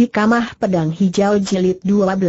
Hikamah Pedang Hijau Jilid 12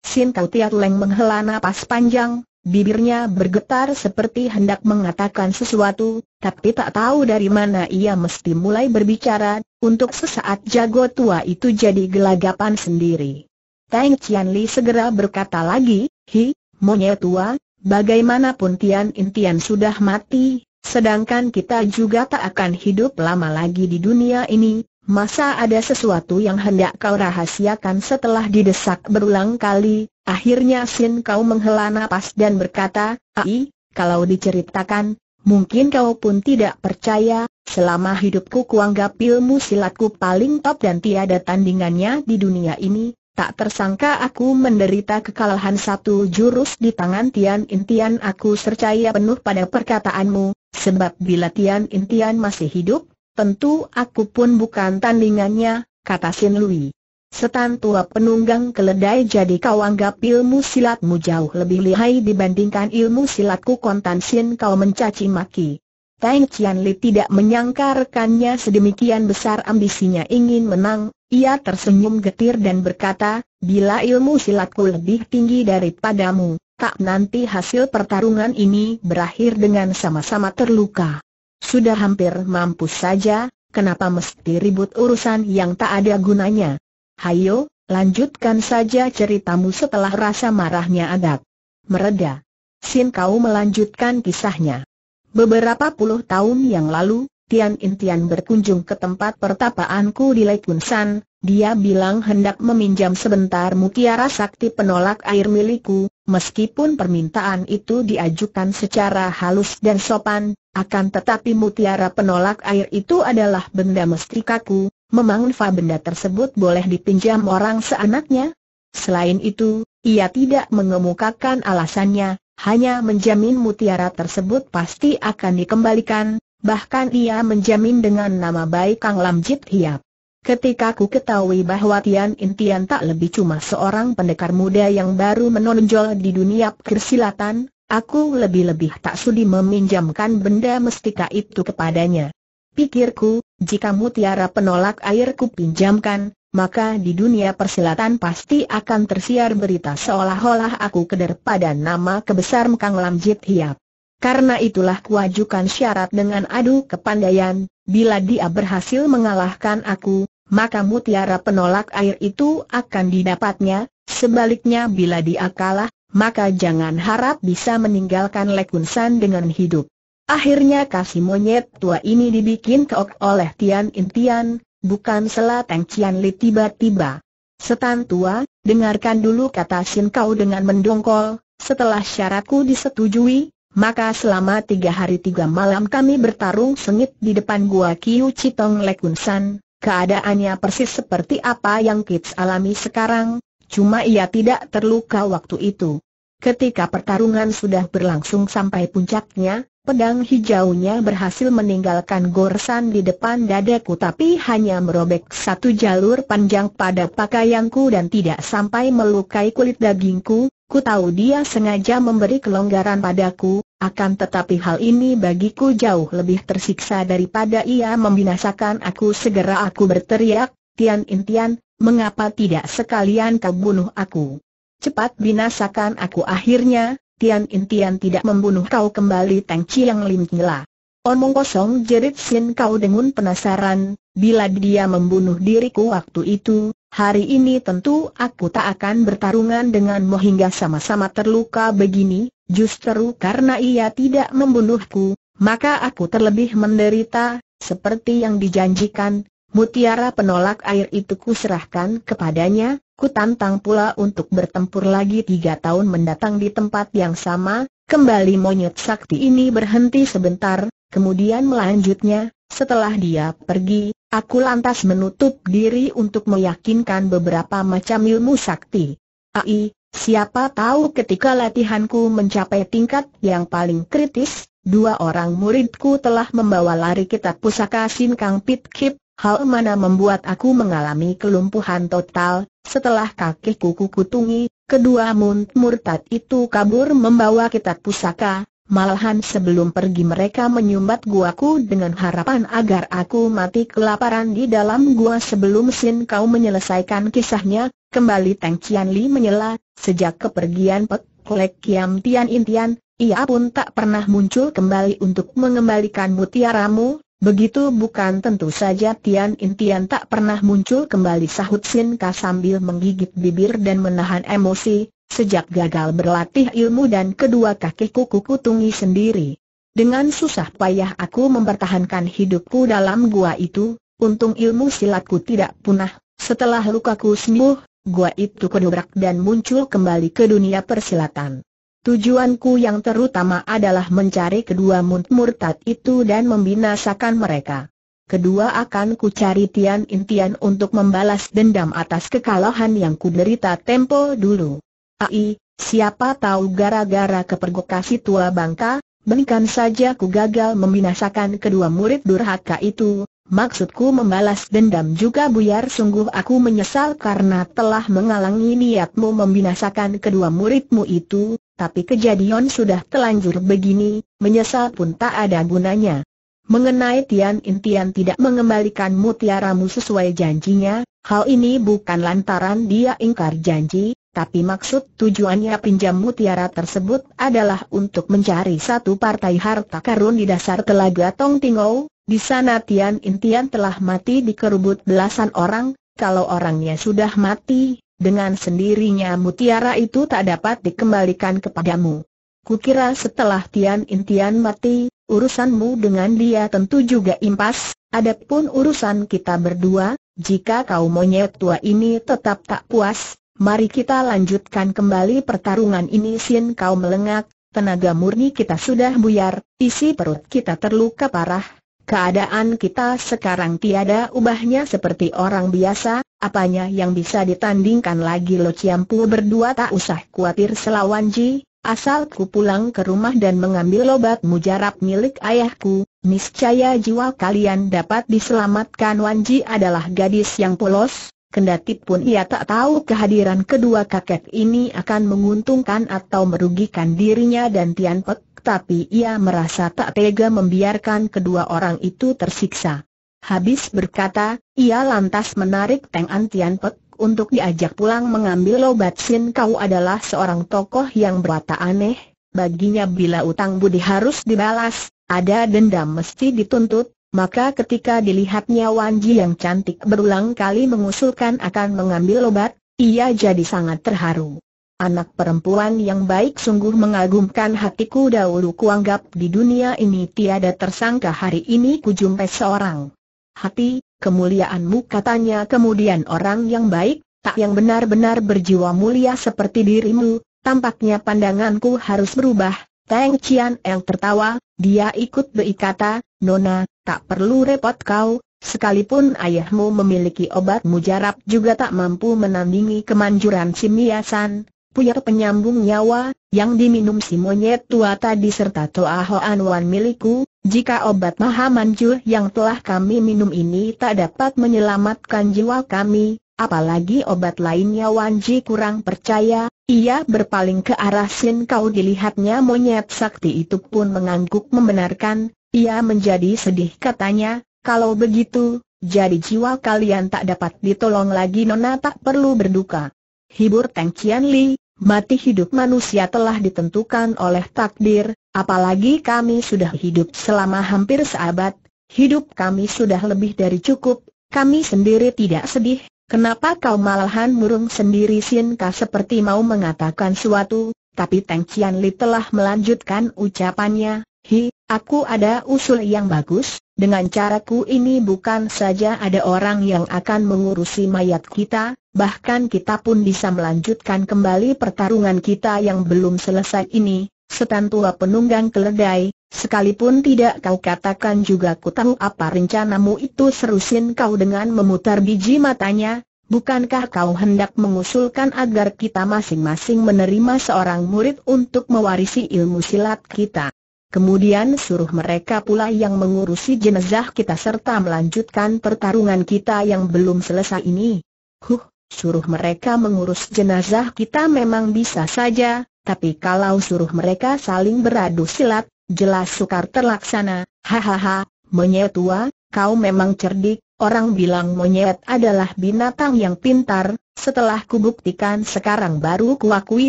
Sin Kang Tiat Leng menghela napas panjang, bibirnya bergetar seperti hendak mengatakan sesuatu, tapi tak tahu dari mana ia mesti mulai berbicara, untuk sesaat jago tua itu jadi gelagapan sendiri. Tang Cian Li segera berkata lagi, Hi, monyet tua, bagaimanapun Tian Intian sudah mati, sedangkan kita juga tak akan hidup lama lagi di dunia ini, Masa ada sesuatu yang hendak kau rahasiakan setelah didesak berulang kali? Akhirnya Sin kau menghela nafas dan berkata, Ai, kalau diceritakan, mungkin kau pun tidak percaya, selama hidupku kuanggap ilmu silatku paling top dan tiada tandingannya di dunia ini, Tak tersangka aku menderita kekalahan satu jurus di tangan Tian Intian aku percaya penuh pada perkataanmu, sebab bila Tian Intian masih hidup, Tentu aku pun bukan tandingannya, kata Sin Lui. Setan tua penunggang keledai jadi kau anggap ilmu silatmu jauh lebih lihai dibandingkan ilmu silatku kontan Sin kau mencaci maki. Tang Qian Li tidak menyangka rekannya sedemikian besar ambisinya ingin menang, ia tersenyum getir dan berkata, bila ilmu silatku lebih tinggi daripadamu, tak nanti hasil pertarungan ini berakhir dengan sama-sama terluka. Sudah hampir mampus saja, kenapa mesti ribut urusan yang tak ada gunanya? Hayo, lanjutkan saja ceritamu setelah rasa marahnya agak mereda. Sin Kau melanjutkan kisahnya. Beberapa puluh tahun yang lalu, Tian Intian berkunjung ke tempat pertapaanku di Lake Kunsan, dia bilang hendak meminjam sebentar mutiara sakti penolak air milikku, meskipun permintaan itu diajukan secara halus dan sopan, akan tetapi mutiara penolak air itu adalah benda mesti kaku. memang fa benda tersebut boleh dipinjam orang seanaknya. Selain itu, ia tidak mengemukakan alasannya, hanya menjamin mutiara tersebut pasti akan dikembalikan, bahkan ia menjamin dengan nama baik Kang Lamjit Hiap. Ketika ku ketahui bahwa Tian Intian tak lebih cuma seorang pendekar muda yang baru menonjol di dunia persilatan, Aku lebih-lebih tak sudi meminjamkan benda mestika itu kepadanya. Pikirku, jika mutiara penolak air airku pinjamkan, maka di dunia persilatan pasti akan tersiar berita seolah-olah aku keder pada nama kebesar Mekang Lamjit Hiap. Karena itulah kuajukan syarat dengan adu kepandaian, bila dia berhasil mengalahkan aku, maka mutiara penolak air itu akan didapatnya, sebaliknya bila dia kalah, maka jangan harap bisa meninggalkan Lekunsan dengan hidup. Akhirnya kasih monyet tua ini dibikin keok oleh Tian Intian, bukan selateng Cian Li tiba-tiba. Setan tua, dengarkan dulu kata Sin Kau dengan mendongkol, setelah syaratku disetujui, maka selama tiga hari tiga malam kami bertarung sengit di depan gua Kiu Citong Lekunsan, keadaannya persis seperti apa yang kids alami sekarang, Cuma ia tidak terluka waktu itu. Ketika pertarungan sudah berlangsung sampai puncaknya, pedang hijaunya berhasil meninggalkan goresan di depan dadaku tapi hanya merobek satu jalur panjang pada pakaianku dan tidak sampai melukai kulit dagingku, ku tahu dia sengaja memberi kelonggaran padaku, akan tetapi hal ini bagiku jauh lebih tersiksa daripada ia membinasakan aku segera aku berteriak, Tian Intian, mengapa tidak sekalian kau bunuh aku? Cepat binasakan aku akhirnya, Tian Tian tidak membunuh kau kembali Tang yang Lim nyela. Omong kosong jerit Sin Kau dengan penasaran, bila dia membunuh diriku waktu itu, hari ini tentu aku tak akan bertarungan denganmu hingga sama-sama terluka begini, justru karena ia tidak membunuhku, maka aku terlebih menderita, seperti yang dijanjikan, Mutiara penolak air itu kuserahkan kepadanya, kutantang pula untuk bertempur lagi tiga tahun mendatang di tempat yang sama, kembali monyet sakti ini berhenti sebentar, kemudian melanjutnya, setelah dia pergi, aku lantas menutup diri untuk meyakinkan beberapa macam ilmu sakti. Ai, siapa tahu ketika latihanku mencapai tingkat yang paling kritis, dua orang muridku telah membawa lari kitab pusaka Sin Kang Pit Kip, Hal mana membuat aku mengalami kelumpuhan total, setelah kakiku kukutungi, kedua munt murtad itu kabur membawa kitab pusaka, malahan sebelum pergi mereka menyumbat guaku dengan harapan agar aku mati kelaparan di dalam gua sebelum Sin Kau menyelesaikan kisahnya, kembali Teng Cian Li menyela, sejak kepergian Pek Kolek Kiam Tian Intian, ia pun tak pernah muncul kembali untuk mengembalikan mutiaramu, Begitu bukan tentu saja Tian Intian tak pernah muncul kembali sahut Sin Ka sambil menggigit bibir dan menahan emosi, sejak gagal berlatih ilmu dan kedua kakiku kutungi sendiri. Dengan susah payah aku mempertahankan hidupku dalam gua itu, untung ilmu silatku tidak punah, setelah lukaku sembuh, gua itu kedobrak dan muncul kembali ke dunia persilatan. Tujuanku yang terutama adalah mencari kedua murtad itu dan membinasakan mereka. Kedua akan ku cari Tian Intian untuk membalas dendam atas kekalahan yang kuderita tempo dulu. Ai, siapa tahu gara-gara kepergokasi tua bangka, bengkan saja ku gagal membinasakan kedua murid durhaka itu, maksudku membalas dendam juga buyar sungguh aku menyesal karena telah mengalangi niatmu membinasakan kedua muridmu itu, tapi kejadian sudah telanjur begini, menyesal pun tak ada gunanya. Mengenai Tian Intian tidak mengembalikan mutiaramu sesuai janjinya, hal ini bukan lantaran dia ingkar janji, tapi maksud tujuannya pinjam mutiara tersebut adalah untuk mencari satu partai harta karun di dasar telaga Tong Tingou, di sana Tian Intian telah mati dikerubut belasan orang, kalau orangnya sudah mati, dengan sendirinya mutiara itu tak dapat dikembalikan kepadamu. Kukira setelah Tian Intian mati, urusanmu dengan dia tentu juga impas, adapun urusan kita berdua, jika kau monyet tua ini tetap tak puas, mari kita lanjutkan kembali pertarungan ini Sin kau melengak, tenaga murni kita sudah buyar, isi perut kita terluka parah, Keadaan kita sekarang tiada ubahnya seperti orang biasa, apanya yang bisa ditandingkan lagi Lo Ciampu berdua tak usah khawatir selawan Ji, asal ku pulang ke rumah dan mengambil lobat mujarab milik ayahku, niscaya jiwa kalian dapat diselamatkan Wanji adalah gadis yang polos, kendati pun ia tak tahu kehadiran kedua kakek ini akan menguntungkan atau merugikan dirinya dan Tian Pek, tetapi ia merasa tak tega membiarkan kedua orang itu tersiksa. Habis berkata, ia lantas menarik Teng An Pek untuk diajak pulang mengambil obat Sin Kau adalah seorang tokoh yang berwatak aneh, baginya bila utang budi harus dibalas, ada dendam mesti dituntut, maka ketika dilihatnya Wan yang cantik berulang kali mengusulkan akan mengambil obat, ia jadi sangat terharu. Anak perempuan yang baik sungguh mengagumkan hatiku dahulu kuanggap di dunia ini tiada tersangka hari ini kujumpai seorang. Hati, kemuliaanmu katanya kemudian orang yang baik, tak yang benar-benar berjiwa mulia seperti dirimu, tampaknya pandanganku harus berubah. Teng Cian El tertawa, dia ikut berikata, Nona, tak perlu repot kau, Sekalipun ayahmu memiliki obat mujarab juga tak mampu menandingi kemanjuran Simiasan, puyar penyambung nyawa, yang diminum si monyet tua tadi serta Toa Hoan Wan milikku, jika obat maha Mahamanju yang telah kami minum ini tak dapat menyelamatkan jiwa kami, apalagi obat lainnya Wanji kurang percaya, ia berpaling ke arah Sin Kau dilihatnya monyet sakti itu pun mengangguk membenarkan, ia menjadi sedih katanya, kalau begitu, jadi jiwa kalian tak dapat ditolong lagi Nona tak perlu berduka. Hibur Teng Kian Li, Mati hidup manusia telah ditentukan oleh takdir, apalagi kami sudah hidup selama hampir seabad, hidup kami sudah lebih dari cukup, kami sendiri tidak sedih, Kenapa kau malahan murung sendiri Sinka seperti mau mengatakan suatu, tapi Teng Cian Li telah melanjutkan ucapannya, Hi, aku ada usul yang bagus, dengan caraku ini bukan saja ada orang yang akan mengurusi mayat kita, bahkan kita pun bisa melanjutkan kembali pertarungan kita yang belum selesai ini, setan tua penunggang keledai, sekalipun tidak kau katakan juga ku tahu apa rencanamu itu serusin kau dengan memutar biji matanya, bukankah kau hendak mengusulkan agar kita masing-masing menerima seorang murid untuk mewarisi ilmu silat kita? Kemudian suruh mereka pula yang mengurusi jenazah kita serta melanjutkan pertarungan kita yang belum selesai ini. Huh, suruh mereka mengurus jenazah kita memang bisa saja, tapi kalau suruh mereka saling beradu silat, jelas sukar terlaksana. Hahaha, monyet tua, kau memang cerdik, orang bilang monyet adalah binatang yang pintar, setelah kubuktikan sekarang baru kuakui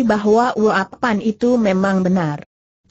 bahwa uapan itu memang benar.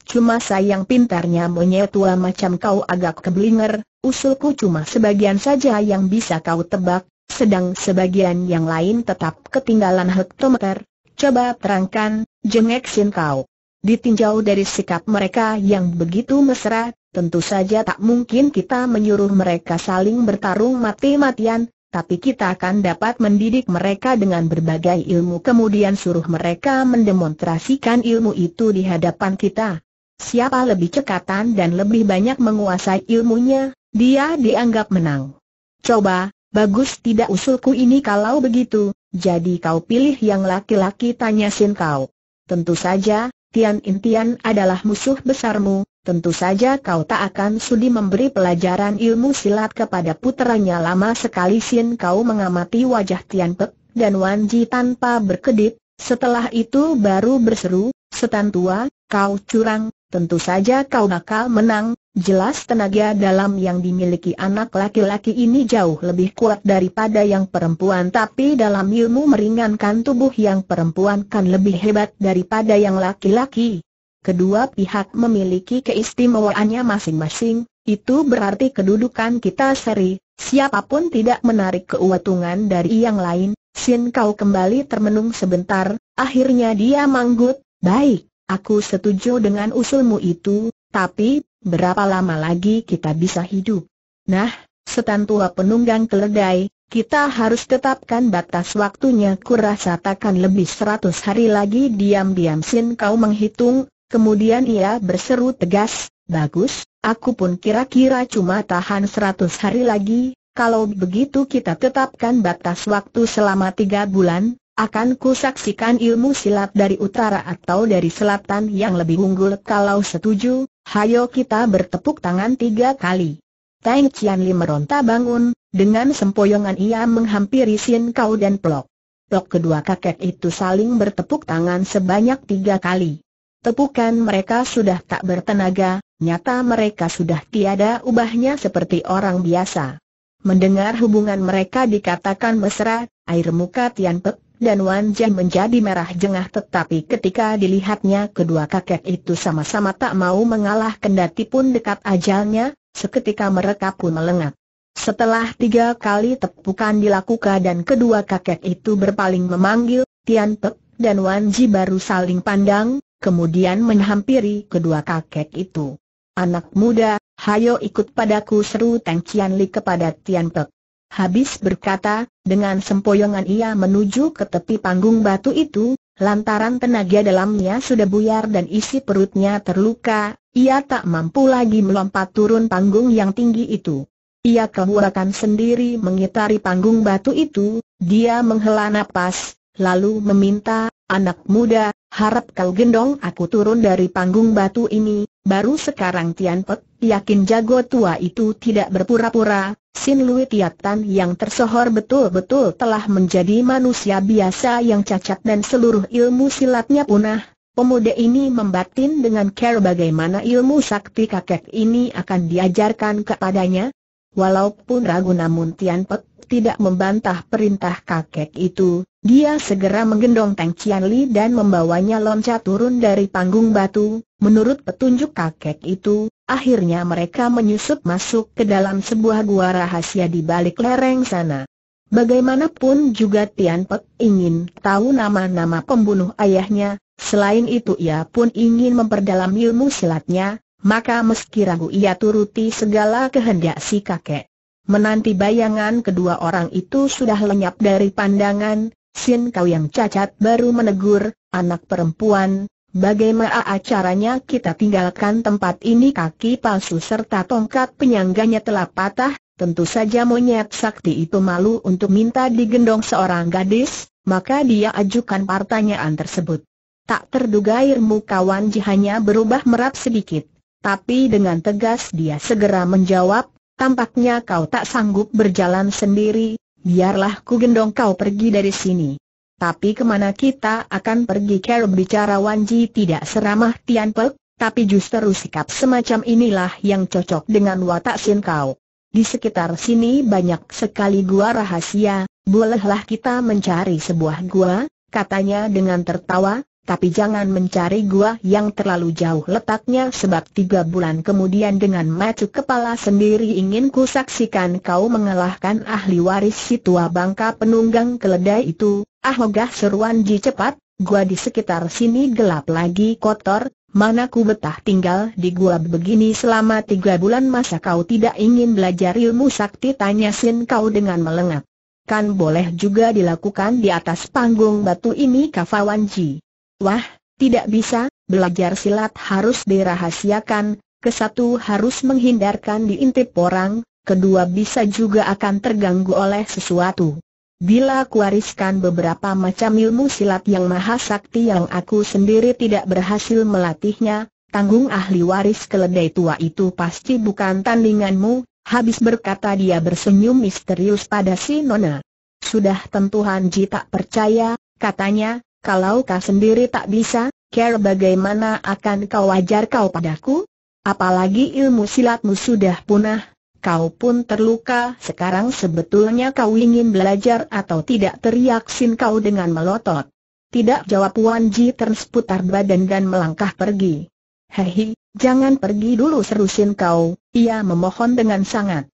Cuma sayang pintarnya monyet tua macam kau agak keblinger, usulku cuma sebagian saja yang bisa kau tebak, sedang sebagian yang lain tetap ketinggalan hektometer. Coba terangkan, jengek sin kau. Ditinjau dari sikap mereka yang begitu mesra, tentu saja tak mungkin kita menyuruh mereka saling bertarung mati-matian, tapi kita akan dapat mendidik mereka dengan berbagai ilmu kemudian suruh mereka mendemonstrasikan ilmu itu di hadapan kita. Siapa lebih cekatan dan lebih banyak menguasai ilmunya, dia dianggap menang. Coba, bagus tidak usulku ini kalau begitu, jadi kau pilih yang laki-laki tanya Sin kau. Tentu saja, Tian Intian adalah musuh besarmu, tentu saja kau tak akan sudi memberi pelajaran ilmu silat kepada putranya lama sekali Sin kau mengamati wajah Tian Pek dan Wan Ji tanpa berkedip, setelah itu baru berseru, setan tua, kau curang, Tentu saja kau bakal menang, jelas tenaga dalam yang dimiliki anak laki-laki ini jauh lebih kuat daripada yang perempuan tapi dalam ilmu meringankan tubuh yang perempuan kan lebih hebat daripada yang laki-laki. Kedua pihak memiliki keistimewaannya masing-masing, itu berarti kedudukan kita seri, siapapun tidak menarik keuatungan dari yang lain, Sin kau kembali termenung sebentar, akhirnya dia manggut, baik. Aku setuju dengan usulmu itu, tapi, berapa lama lagi kita bisa hidup? Nah, setan tua penunggang keledai, kita harus tetapkan batas waktunya kurasa takkan lebih seratus hari lagi diam-diam Sin kau menghitung, kemudian ia berseru tegas, bagus, aku pun kira-kira cuma tahan seratus hari lagi, kalau begitu kita tetapkan batas waktu selama tiga bulan, akan kusaksikan ilmu silat dari utara atau dari selatan yang lebih unggul kalau setuju, hayo kita bertepuk tangan tiga kali. Tang Cian Li meronta bangun, dengan sempoyongan ia menghampiri Sin Kau dan Plok. Plok kedua kakek itu saling bertepuk tangan sebanyak tiga kali. Tepukan mereka sudah tak bertenaga, nyata mereka sudah tiada ubahnya seperti orang biasa. Mendengar hubungan mereka dikatakan mesra, air muka Tian Pek dan Wan Jian menjadi merah jengah tetapi ketika dilihatnya kedua kakek itu sama-sama tak mau mengalah kendati pun dekat ajalnya, seketika mereka pun melengat. Setelah tiga kali tepukan dilakukan dan kedua kakek itu berpaling memanggil, Tian Pek dan Wan Ji baru saling pandang, kemudian menghampiri kedua kakek itu. Anak muda, hayo ikut padaku seru Teng Cian Li kepada Tian Pek. Habis berkata, dengan sempoyongan ia menuju ke tepi panggung batu itu, lantaran tenaga dalamnya sudah buyar dan isi perutnya terluka, ia tak mampu lagi melompat turun panggung yang tinggi itu. Ia kehuakan sendiri mengitari panggung batu itu, dia menghela napas, lalu meminta, anak muda, harap kau gendong aku turun dari panggung batu ini, baru sekarang Tian Pek, yakin jago tua itu tidak berpura-pura, Sin Lui Tiatan yang tersohor betul-betul telah menjadi manusia biasa yang cacat dan seluruh ilmu silatnya punah, pemuda ini membatin dengan care bagaimana ilmu sakti kakek ini akan diajarkan kepadanya. Walaupun ragu namun Tian Pek tidak membantah perintah kakek itu, dia segera menggendong Tang Qian Li dan membawanya loncat turun dari panggung batu, menurut petunjuk kakek itu, akhirnya mereka menyusup masuk ke dalam sebuah gua rahasia di balik lereng sana. Bagaimanapun juga Tian Pek ingin tahu nama-nama pembunuh ayahnya, selain itu ia pun ingin memperdalam ilmu silatnya, maka meski ragu ia turuti segala kehendak si kakek. Menanti bayangan kedua orang itu sudah lenyap dari pandangan, Sin kau yang cacat baru menegur, anak perempuan, bagaimana acaranya kita tinggalkan tempat ini kaki palsu serta tongkat penyangganya telah patah, tentu saja monyet sakti itu malu untuk minta digendong seorang gadis, maka dia ajukan pertanyaan tersebut. Tak terduga ilmu kawan jihanya berubah merap sedikit, tapi dengan tegas dia segera menjawab, tampaknya kau tak sanggup berjalan sendiri, biarlah ku gendong kau pergi dari sini. Tapi kemana kita akan pergi Kerb bicara Wanji tidak seramah Tian Pek, tapi justru sikap semacam inilah yang cocok dengan watak Sin Kau. Di sekitar sini banyak sekali gua rahasia, bolehlah kita mencari sebuah gua, katanya dengan tertawa, tapi jangan mencari gua yang terlalu jauh letaknya sebab tiga bulan kemudian dengan macu kepala sendiri ingin ku saksikan kau mengalahkan ahli waris si tua bangka penunggang keledai itu, ah ogah seruan ji cepat, gua di sekitar sini gelap lagi kotor, mana ku betah tinggal di gua begini selama tiga bulan masa kau tidak ingin belajar ilmu sakti tanya Sin kau dengan melengak. Kan boleh juga dilakukan di atas panggung batu ini kafawan ji. Wah, tidak bisa, belajar silat harus dirahasiakan, kesatu harus menghindarkan diintip orang, kedua bisa juga akan terganggu oleh sesuatu. Bila kuariskan beberapa macam ilmu silat yang maha sakti yang aku sendiri tidak berhasil melatihnya, tanggung ahli waris keledai tua itu pasti bukan tandinganmu, habis berkata dia bersenyum misterius pada si Nona. Sudah tentu Hanji tak percaya, katanya, kalau kau sendiri tak bisa, care bagaimana akan kau wajar kau padaku? Apalagi ilmu silatmu sudah punah, kau pun terluka. Sekarang sebetulnya kau ingin belajar atau tidak teriak Sin kau dengan melotot. Tidak jawab Wan Ji putar badan dan melangkah pergi. Hehi, jangan pergi dulu seru kau, ia memohon dengan sangat.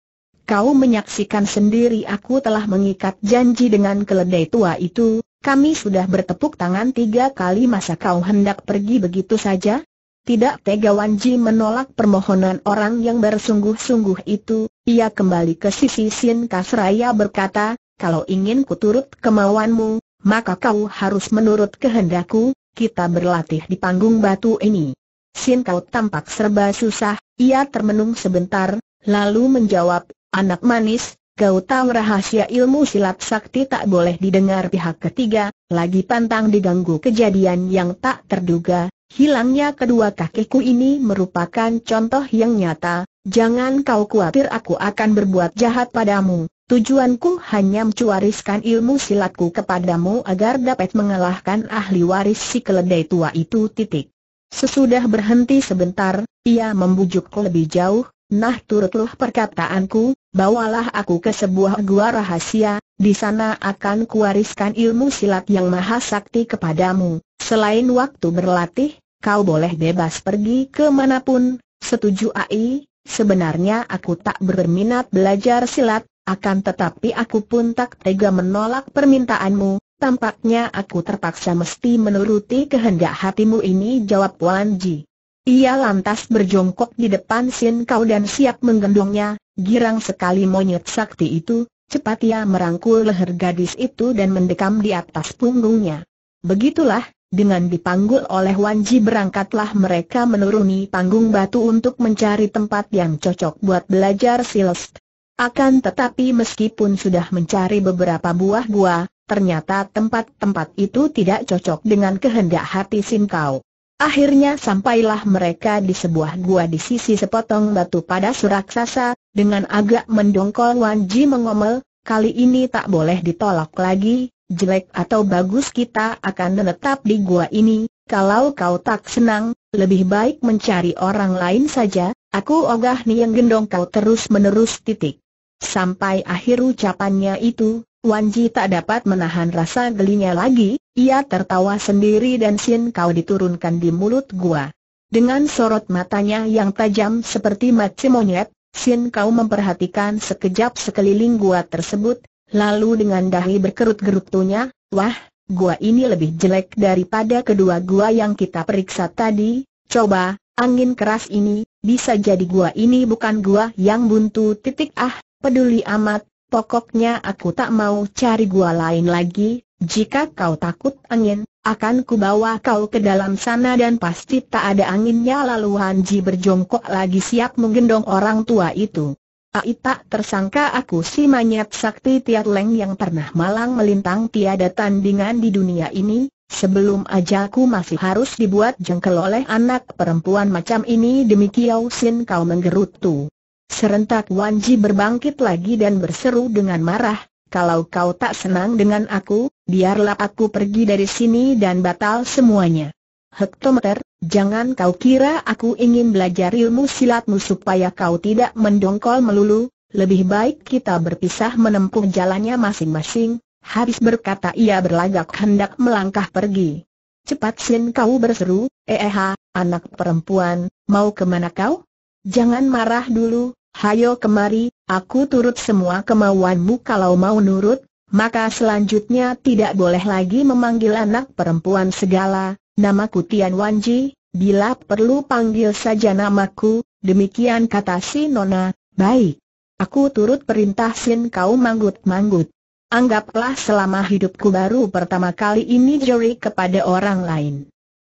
Kau menyaksikan sendiri aku telah mengikat janji dengan keledai tua itu, kami sudah bertepuk tangan tiga kali masa kau hendak pergi begitu saja? Tidak tega Wan Ji menolak permohonan orang yang bersungguh-sungguh itu, ia kembali ke sisi Sin Kasraya berkata, kalau ingin kuturut kemauanmu, maka kau harus menurut kehendakku, kita berlatih di panggung batu ini. Sin Kau tampak serba susah, ia termenung sebentar, lalu menjawab, anak manis, Kau tahu rahasia ilmu silat sakti tak boleh didengar pihak ketiga, lagi pantang diganggu kejadian yang tak terduga, hilangnya kedua kakiku ini merupakan contoh yang nyata, jangan kau khawatir aku akan berbuat jahat padamu, tujuanku hanya mencuariskan ilmu silatku kepadamu agar dapat mengalahkan ahli waris si keledai tua itu titik. Sesudah berhenti sebentar, ia membujuk lebih jauh, nah turutlah perkataanku, bawalah aku ke sebuah gua rahasia, di sana akan kuwariskan ilmu silat yang maha sakti kepadamu. Selain waktu berlatih, kau boleh bebas pergi ke manapun. Setuju Ai, sebenarnya aku tak berminat belajar silat, akan tetapi aku pun tak tega menolak permintaanmu. Tampaknya aku terpaksa mesti menuruti kehendak hatimu ini jawab Wan Ji. Ia lantas berjongkok di depan Sin Kau dan siap menggendongnya, girang sekali monyet sakti itu, cepat ia merangkul leher gadis itu dan mendekam di atas punggungnya. Begitulah, dengan dipanggul oleh Wanji berangkatlah mereka menuruni panggung batu untuk mencari tempat yang cocok buat belajar silat. Akan tetapi meskipun sudah mencari beberapa buah buah, ternyata tempat-tempat itu tidak cocok dengan kehendak hati Sin Kau. Akhirnya sampailah mereka di sebuah gua di sisi sepotong batu pada suraksasa, dengan agak mendongkol Wan Ji mengomel, kali ini tak boleh ditolak lagi, jelek atau bagus kita akan menetap di gua ini, kalau kau tak senang, lebih baik mencari orang lain saja, aku ogah nih yang gendong kau terus menerus titik. Sampai akhir ucapannya itu, Wan Ji tak dapat menahan rasa gelinya lagi, ia tertawa sendiri dan Sin Kau diturunkan di mulut gua. Dengan sorot matanya yang tajam seperti mati monyet, Sin Kau memperhatikan sekejap sekeliling gua tersebut, lalu dengan dahi berkerut-gerutunya, wah, gua ini lebih jelek daripada kedua gua yang kita periksa tadi, coba, angin keras ini, bisa jadi gua ini bukan gua yang buntu titik ah, peduli amat, Pokoknya aku tak mau cari gua lain lagi, jika kau takut angin, akan kubawa kau ke dalam sana dan pasti tak ada anginnya lalu Hanji berjongkok lagi siap menggendong orang tua itu. Ai tak tersangka aku si manyet sakti Tiat Leng yang pernah malang melintang tiada tandingan di dunia ini, sebelum ajalku masih harus dibuat jengkel oleh anak perempuan macam ini demikian Sin kau menggerutu. Serentak Wan Ji berbangkit lagi dan berseru dengan marah, kalau kau tak senang dengan aku, biarlah aku pergi dari sini dan batal semuanya. Hektometer, jangan kau kira aku ingin belajar ilmu silatmu supaya kau tidak mendongkol melulu, lebih baik kita berpisah menempuh jalannya masing-masing, habis berkata ia berlagak hendak melangkah pergi. Cepat Sin kau berseru, eh, eh anak perempuan, mau kemana kau? Jangan marah dulu, hayo kemari, aku turut semua kemauanmu kalau mau nurut, maka selanjutnya tidak boleh lagi memanggil anak perempuan segala, namaku Tian Wanji, bila perlu panggil saja namaku, demikian kata si Nona, baik. Aku turut perintah Sin kau manggut-manggut. Anggaplah selama hidupku baru pertama kali ini juri kepada orang lain.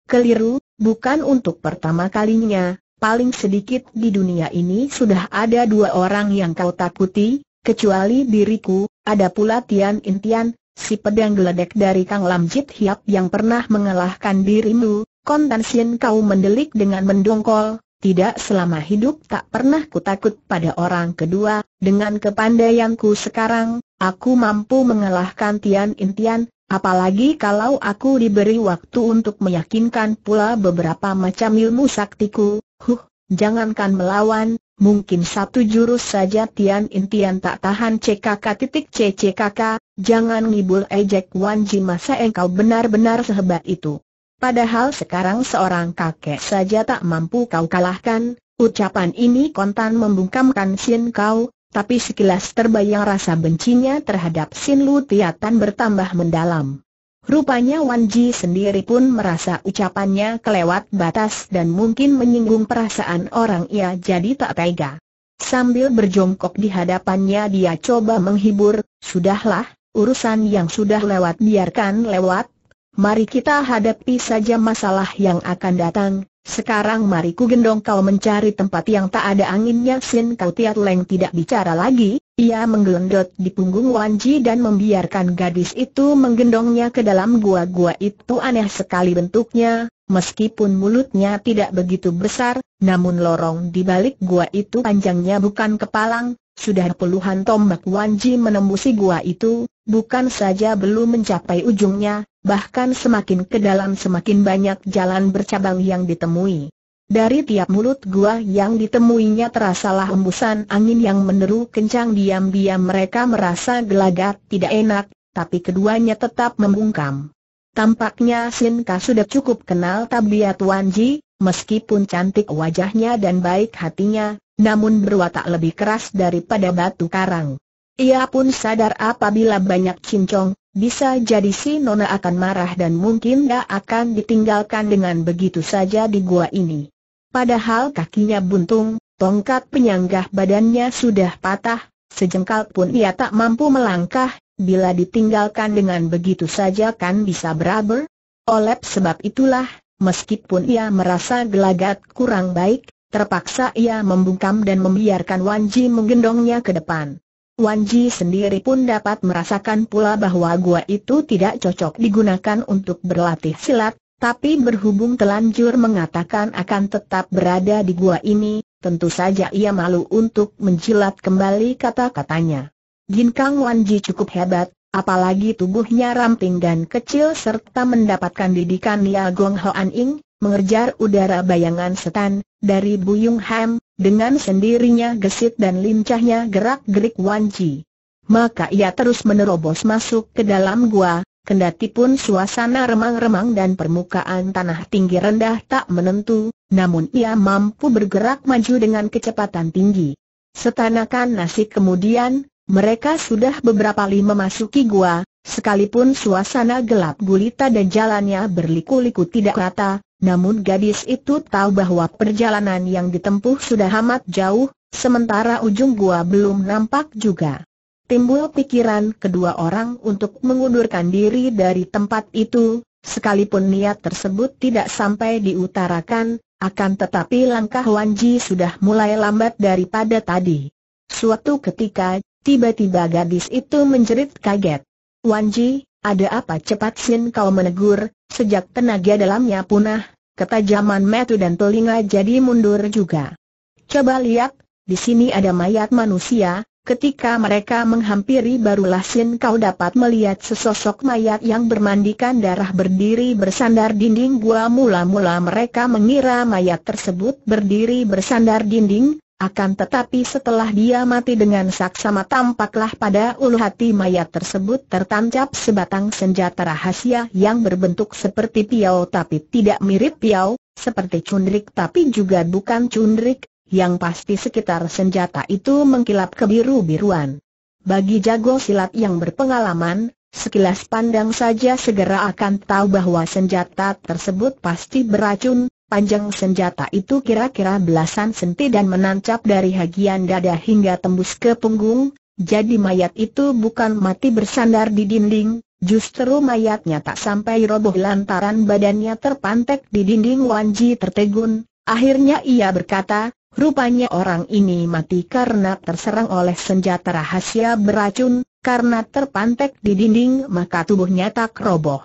Keliru, bukan untuk pertama kalinya, paling sedikit di dunia ini sudah ada dua orang yang kau takuti, kecuali diriku, ada pula Tian Intian, si pedang geledek dari Kang Lam Jit Hiap yang pernah mengalahkan dirimu, Kontan Sien kau mendelik dengan mendongkol, tidak selama hidup tak pernah takut pada orang kedua, dengan kepandaianku sekarang, aku mampu mengalahkan Tian Intian, apalagi kalau aku diberi waktu untuk meyakinkan pula beberapa macam ilmu saktiku, Jangankan melawan, mungkin satu jurus saja Tian Intian tak tahan CKK titik CCKK, jangan ngibul ejek Wan Ji masa engkau benar-benar sehebat itu. Padahal sekarang seorang kakek saja tak mampu kau kalahkan, ucapan ini kontan membungkamkan Sin Kau, tapi sekilas terbayang rasa bencinya terhadap Sin Lu Tiatan bertambah mendalam. Rupanya Wan Ji sendiri pun merasa ucapannya kelewat batas dan mungkin menyinggung perasaan orang ia jadi tak tega. Sambil berjongkok di hadapannya dia coba menghibur, sudahlah, urusan yang sudah lewat biarkan lewat, mari kita hadapi saja masalah yang akan datang, sekarang mari ku gendong kau mencari tempat yang tak ada anginnya Sin Kau Tiat Leng tidak bicara lagi, ia menggelendot di punggung Ji dan membiarkan gadis itu menggendongnya ke dalam gua-gua itu aneh sekali bentuknya, meskipun mulutnya tidak begitu besar, namun lorong di balik gua itu panjangnya bukan kepalang, sudah puluhan tombak Ji menembusi gua itu, bukan saja belum mencapai ujungnya, bahkan semakin ke dalam semakin banyak jalan bercabang yang ditemui. Dari tiap mulut gua yang ditemuinya terasalah hembusan angin yang meneru kencang diam-diam mereka merasa gelagat tidak enak, tapi keduanya tetap membungkam. Tampaknya Ka sudah cukup kenal tabiat Wan Ji, meskipun cantik wajahnya dan baik hatinya, namun berwatak lebih keras daripada batu karang. Ia pun sadar apabila banyak cincong, bisa jadi si Nona akan marah dan mungkin dia akan ditinggalkan dengan begitu saja di gua ini. Padahal kakinya buntung, tongkat penyanggah badannya sudah patah, sejengkal pun ia tak mampu melangkah, bila ditinggalkan dengan begitu saja kan bisa beraber. Oleh sebab itulah, meskipun ia merasa gelagat kurang baik, terpaksa ia membungkam dan membiarkan Wanji menggendongnya ke depan. Wan Ji sendiri pun dapat merasakan pula bahwa gua itu tidak cocok digunakan untuk berlatih silat, tapi berhubung telanjur mengatakan akan tetap berada di gua ini, tentu saja ia malu untuk menjilat kembali kata-katanya. Jin Kang Wan Ji cukup hebat, Apalagi tubuhnya ramping dan kecil serta mendapatkan didikan Nia Gong Hoan Ing, mengejar udara bayangan setan, dari Buyung Ham, dengan sendirinya gesit dan lincahnya gerak-gerik Wan Chi. Maka ia terus menerobos masuk ke dalam gua, Kendati pun suasana remang-remang dan permukaan tanah tinggi rendah tak menentu, namun ia mampu bergerak maju dengan kecepatan tinggi. Setanakan nasi kemudian, mereka sudah beberapa kali memasuki gua, sekalipun suasana gelap gulita dan jalannya berliku-liku tidak rata, namun gadis itu tahu bahwa perjalanan yang ditempuh sudah amat jauh, sementara ujung gua belum nampak juga. Timbul pikiran kedua orang untuk mengundurkan diri dari tempat itu, sekalipun niat tersebut tidak sampai diutarakan, akan tetapi langkah Wanji sudah mulai lambat daripada tadi. Suatu ketika, Tiba-tiba gadis itu menjerit kaget. Wanji, ada apa cepat Sin kau menegur, sejak tenaga dalamnya punah, ketajaman metu dan telinga jadi mundur juga. Coba lihat, di sini ada mayat manusia, ketika mereka menghampiri barulah Sin kau dapat melihat sesosok mayat yang bermandikan darah berdiri bersandar dinding gua mula-mula mereka mengira mayat tersebut berdiri bersandar dinding, akan tetapi setelah dia mati dengan saksama tampaklah pada ulu hati mayat tersebut tertancap sebatang senjata rahasia yang berbentuk seperti piau tapi tidak mirip piau, seperti cundrik tapi juga bukan cundrik, yang pasti sekitar senjata itu mengkilap kebiru-biruan. Bagi jago silat yang berpengalaman, sekilas pandang saja segera akan tahu bahwa senjata tersebut pasti beracun, Panjang senjata itu kira-kira belasan senti dan menancap dari hagian dada hingga tembus ke punggung, jadi mayat itu bukan mati bersandar di dinding, justru mayatnya tak sampai roboh lantaran badannya terpantek di dinding Wanji tertegun. Akhirnya ia berkata, rupanya orang ini mati karena terserang oleh senjata rahasia beracun, karena terpantek di dinding maka tubuhnya tak roboh.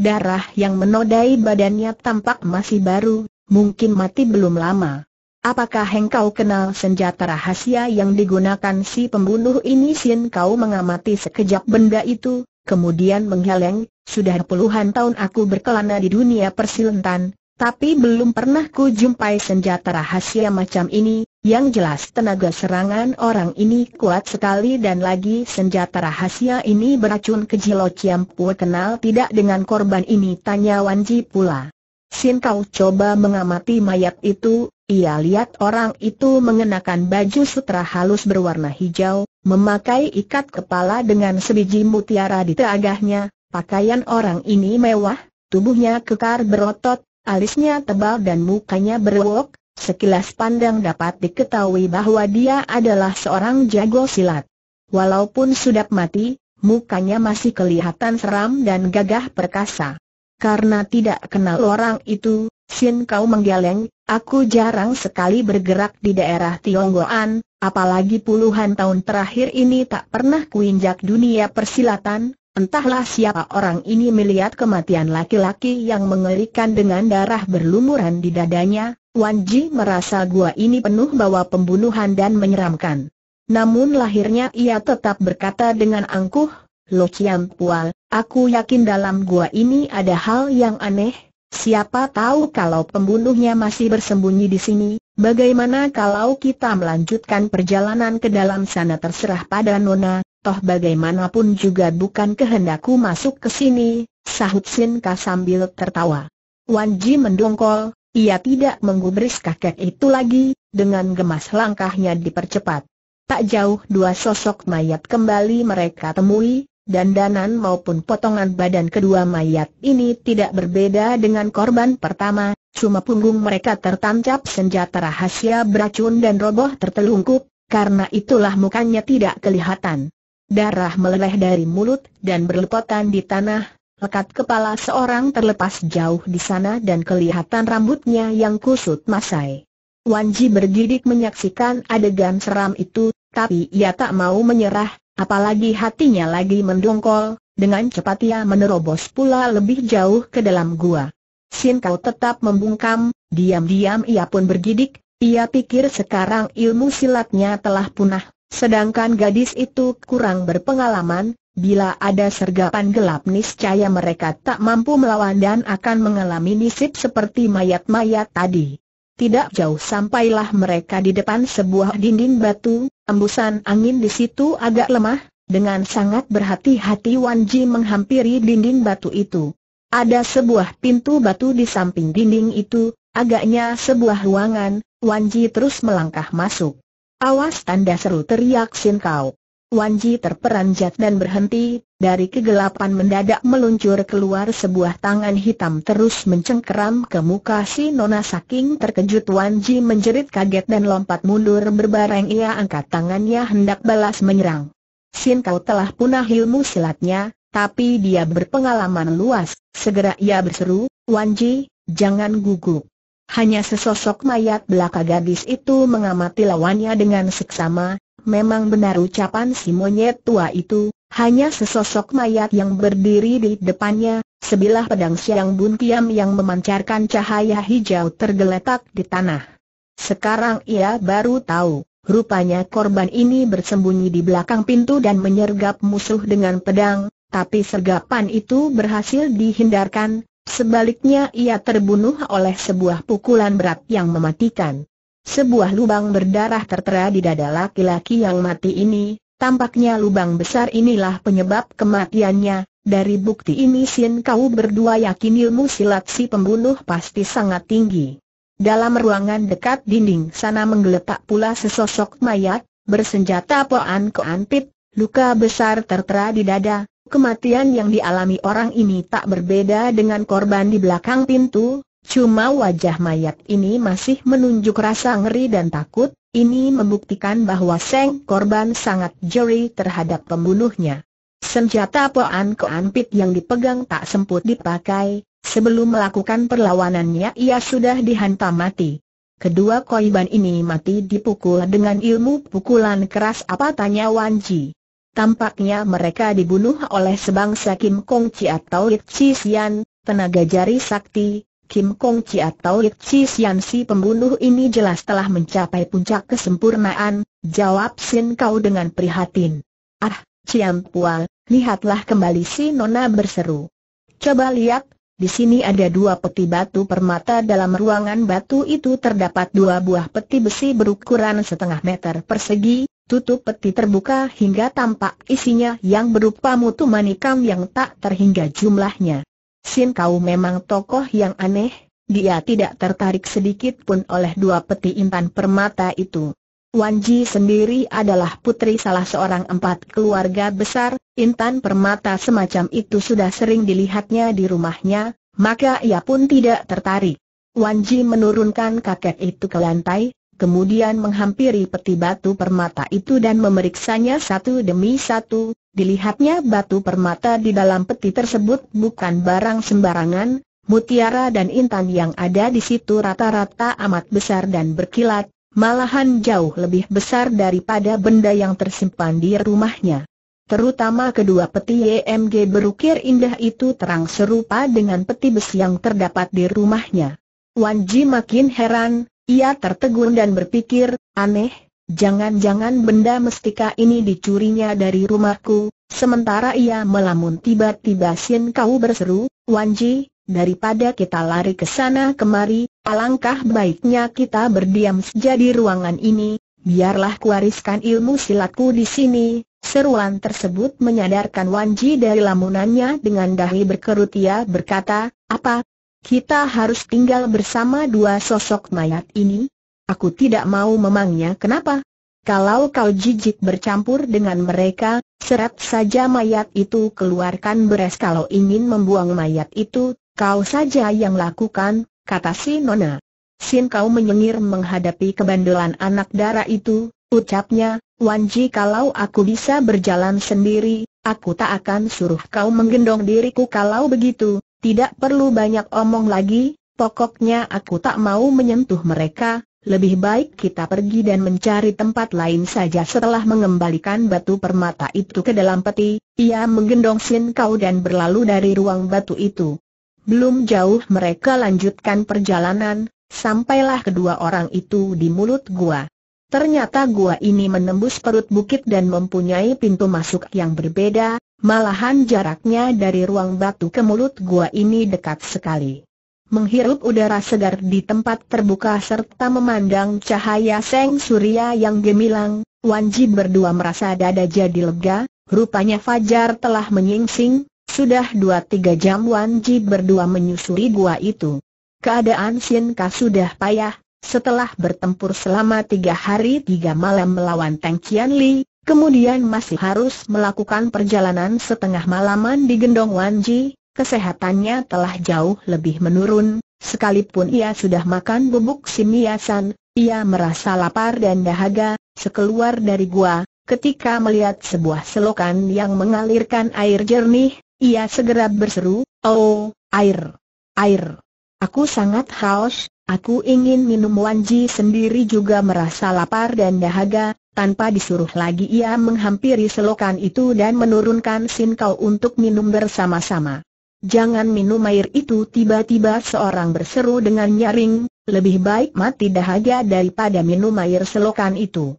Darah yang menodai badannya tampak masih baru, mungkin mati belum lama. Apakah engkau kenal senjata rahasia yang digunakan si pembunuh ini Sin kau mengamati sekejap benda itu, kemudian menggeleng, sudah puluhan tahun aku berkelana di dunia persilentan, tapi belum pernah ku jumpai senjata rahasia macam ini, yang jelas tenaga serangan orang ini kuat sekali dan lagi senjata rahasia ini beracun kejilo Ciam kenal tidak dengan korban ini tanya Wanji pula. Sin kau coba mengamati mayat itu, ia lihat orang itu mengenakan baju sutra halus berwarna hijau, memakai ikat kepala dengan sebiji mutiara di teagahnya, pakaian orang ini mewah, tubuhnya kekar berotot, alisnya tebal dan mukanya berwok, Sekilas pandang dapat diketahui bahwa dia adalah seorang jago silat. Walaupun sudah mati, mukanya masih kelihatan seram dan gagah perkasa. Karena tidak kenal orang itu, Sin Kau menggeleng, aku jarang sekali bergerak di daerah Tionggoan, apalagi puluhan tahun terakhir ini tak pernah kuinjak dunia persilatan, Entahlah siapa orang ini melihat kematian laki-laki yang mengerikan dengan darah berlumuran di dadanya, Wan Ji merasa gua ini penuh bawa pembunuhan dan menyeramkan. Namun lahirnya ia tetap berkata dengan angkuh, Lo Chiam Pual, aku yakin dalam gua ini ada hal yang aneh, siapa tahu kalau pembunuhnya masih bersembunyi di sini, bagaimana kalau kita melanjutkan perjalanan ke dalam sana terserah pada Nona, Toh bagaimanapun juga bukan kehendakku masuk ke sini, sahut Sin Ka sambil tertawa. Wan Ji mendongkol, ia tidak menggubris kakek itu lagi, dengan gemas langkahnya dipercepat. Tak jauh dua sosok mayat kembali mereka temui, dan dandanan maupun potongan badan kedua mayat ini tidak berbeda dengan korban pertama, cuma punggung mereka tertancap senjata rahasia beracun dan roboh tertelungkup, karena itulah mukanya tidak kelihatan darah meleleh dari mulut dan berlepotan di tanah, lekat kepala seorang terlepas jauh di sana dan kelihatan rambutnya yang kusut masai. Wanji bergidik menyaksikan adegan seram itu, tapi ia tak mau menyerah, apalagi hatinya lagi mendongkol, dengan cepat ia menerobos pula lebih jauh ke dalam gua. Sin Kau tetap membungkam, diam-diam ia pun bergidik, ia pikir sekarang ilmu silatnya telah punah, Sedangkan gadis itu kurang berpengalaman, bila ada sergapan gelap niscaya mereka tak mampu melawan dan akan mengalami nisib seperti mayat-mayat tadi. Tidak jauh sampailah mereka di depan sebuah dinding batu, embusan angin di situ agak lemah, dengan sangat berhati-hati Wan Ji menghampiri dinding batu itu. Ada sebuah pintu batu di samping dinding itu, agaknya sebuah ruangan, Wan Ji terus melangkah masuk. Awas tanda seru teriak Sin Kau. Wan Ji terperanjat dan berhenti, dari kegelapan mendadak meluncur keluar sebuah tangan hitam terus mencengkeram ke muka si Nona saking terkejut Wan Ji menjerit kaget dan lompat mundur berbareng ia angkat tangannya hendak balas menyerang. Sin Kau telah punah ilmu silatnya, tapi dia berpengalaman luas, segera ia berseru, Wan Ji, jangan gugup. Hanya sesosok mayat belaka gadis itu mengamati lawannya dengan seksama, memang benar ucapan si monyet tua itu, hanya sesosok mayat yang berdiri di depannya, sebilah pedang siang buntiam yang memancarkan cahaya hijau tergeletak di tanah. Sekarang ia baru tahu, rupanya korban ini bersembunyi di belakang pintu dan menyergap musuh dengan pedang, tapi sergapan itu berhasil dihindarkan, Sebaliknya ia terbunuh oleh sebuah pukulan berat yang mematikan. Sebuah lubang berdarah tertera di dada laki-laki yang mati ini, tampaknya lubang besar inilah penyebab kematiannya, dari bukti ini Sin Kau berdua yakin ilmu silat si pembunuh pasti sangat tinggi. Dalam ruangan dekat dinding sana menggeletak pula sesosok mayat, bersenjata Poan keanpit, luka besar tertera di dada, Kematian yang dialami orang ini tak berbeda dengan korban di belakang pintu, cuma wajah mayat ini masih menunjuk rasa ngeri dan takut, ini membuktikan bahwa Seng korban sangat jeri terhadap pembunuhnya. Senjata Poan keanpit yang dipegang tak sempat dipakai, sebelum melakukan perlawanannya ia sudah dihantam mati. Kedua koiban ini mati dipukul dengan ilmu pukulan keras apa tanya Wan Ji. Tampaknya mereka dibunuh oleh sebangsa Kim Kong Chi atau It Chi Sian, tenaga jari sakti, Kim Kong Chi atau It Chi Sian si pembunuh ini jelas telah mencapai puncak kesempurnaan, jawab Sin Kau dengan prihatin. Ah, Ciam Pual, lihatlah kembali si Nona berseru. Coba lihat, di sini ada dua peti batu permata dalam ruangan batu itu terdapat dua buah peti besi berukuran setengah meter persegi, Tutup peti terbuka hingga tampak isinya yang berupa mutu manikam yang tak terhingga jumlahnya. Sin Kau memang tokoh yang aneh, dia tidak tertarik sedikit pun oleh dua peti impan permata itu. Wan Ji sendiri adalah putri salah seorang empat keluarga besar, intan permata semacam itu sudah sering dilihatnya di rumahnya, maka ia pun tidak tertarik. Wan Ji menurunkan kakek itu ke lantai, kemudian menghampiri peti batu permata itu dan memeriksanya satu demi satu, dilihatnya batu permata di dalam peti tersebut bukan barang sembarangan, mutiara dan intan yang ada di situ rata-rata amat besar dan berkilat, malahan jauh lebih besar daripada benda yang tersimpan di rumahnya. Terutama kedua peti YMG berukir indah itu terang serupa dengan peti besi yang terdapat di rumahnya. Wan Ji makin heran, ia tertegun dan berpikir, aneh, jangan-jangan benda mestika ini dicurinya dari rumahku, sementara ia melamun tiba-tiba Sin Kau berseru, Wanji, daripada kita lari ke sana kemari, alangkah baiknya kita berdiam saja di ruangan ini, biarlah kuariskan ilmu silatku di sini. Seruan tersebut menyadarkan Wanji dari lamunannya dengan dahi berkerut ia berkata, apa, kita harus tinggal bersama dua sosok mayat ini? Aku tidak mau memangnya kenapa? Kalau kau jijik bercampur dengan mereka, seret saja mayat itu keluarkan beres kalau ingin membuang mayat itu, kau saja yang lakukan, kata si Nona. Sin kau menyengir menghadapi kebandelan anak darah itu, ucapnya, Wanji kalau aku bisa berjalan sendiri, aku tak akan suruh kau menggendong diriku kalau begitu, tidak perlu banyak omong lagi, pokoknya aku tak mau menyentuh mereka, lebih baik kita pergi dan mencari tempat lain saja setelah mengembalikan batu permata itu ke dalam peti, ia menggendong Sin Kau dan berlalu dari ruang batu itu. Belum jauh mereka lanjutkan perjalanan, sampailah kedua orang itu di mulut gua. Ternyata gua ini menembus perut bukit dan mempunyai pintu masuk yang berbeda, Malahan jaraknya dari ruang batu ke mulut gua ini dekat sekali. Menghirup udara segar di tempat terbuka serta memandang cahaya seng surya yang gemilang, Wanji berdua merasa dada jadi lega, rupanya Fajar telah menyingsing, sudah dua tiga jam Wanji berdua menyusuri gua itu. Keadaan Sienka sudah payah, setelah bertempur selama tiga hari tiga malam melawan Tang Qian Li, Kemudian masih harus melakukan perjalanan setengah malaman di Gendong Wanji, kesehatannya telah jauh lebih menurun, sekalipun ia sudah makan bubuk simiasan, ia merasa lapar dan dahaga, sekeluar dari gua, ketika melihat sebuah selokan yang mengalirkan air jernih, ia segera berseru, Oh, air, air, aku sangat haus, aku ingin minum wanji sendiri juga merasa lapar dan dahaga, tanpa disuruh lagi ia menghampiri selokan itu dan menurunkan Sin Kau untuk minum bersama-sama. Jangan minum air itu tiba-tiba seorang berseru dengan nyaring, lebih baik mati dahaga daripada minum air selokan itu.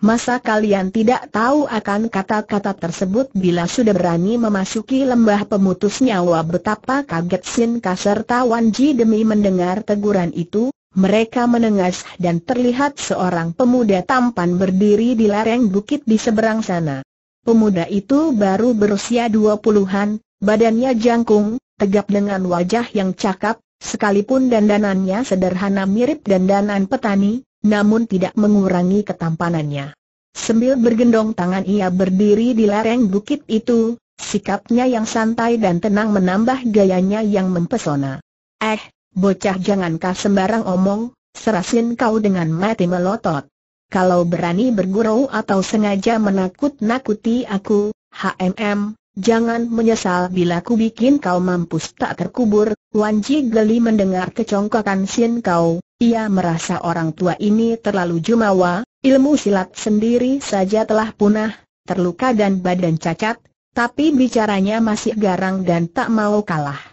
Masa kalian tidak tahu akan kata-kata tersebut bila sudah berani memasuki lembah pemutus nyawa betapa kaget Sin kaserta serta Wan Ji demi mendengar teguran itu, mereka menengas dan terlihat seorang pemuda tampan berdiri di lereng bukit di seberang sana. Pemuda itu baru berusia dua puluhan, badannya jangkung, tegap dengan wajah yang cakap, sekalipun dandanannya sederhana mirip dandanan petani, namun tidak mengurangi ketampanannya. Sambil bergendong tangan ia berdiri di lereng bukit itu, sikapnya yang santai dan tenang menambah gayanya yang mempesona. Eh, Bocah jangankah sembarang omong, serasin kau dengan mati melotot. Kalau berani bergurau atau sengaja menakut-nakuti aku, HMM, jangan menyesal bila ku bikin kau mampus tak terkubur. Wanji geli mendengar kecongkakan Sin Kau, ia merasa orang tua ini terlalu jumawa, ilmu silat sendiri saja telah punah, terluka dan badan cacat, tapi bicaranya masih garang dan tak mau kalah.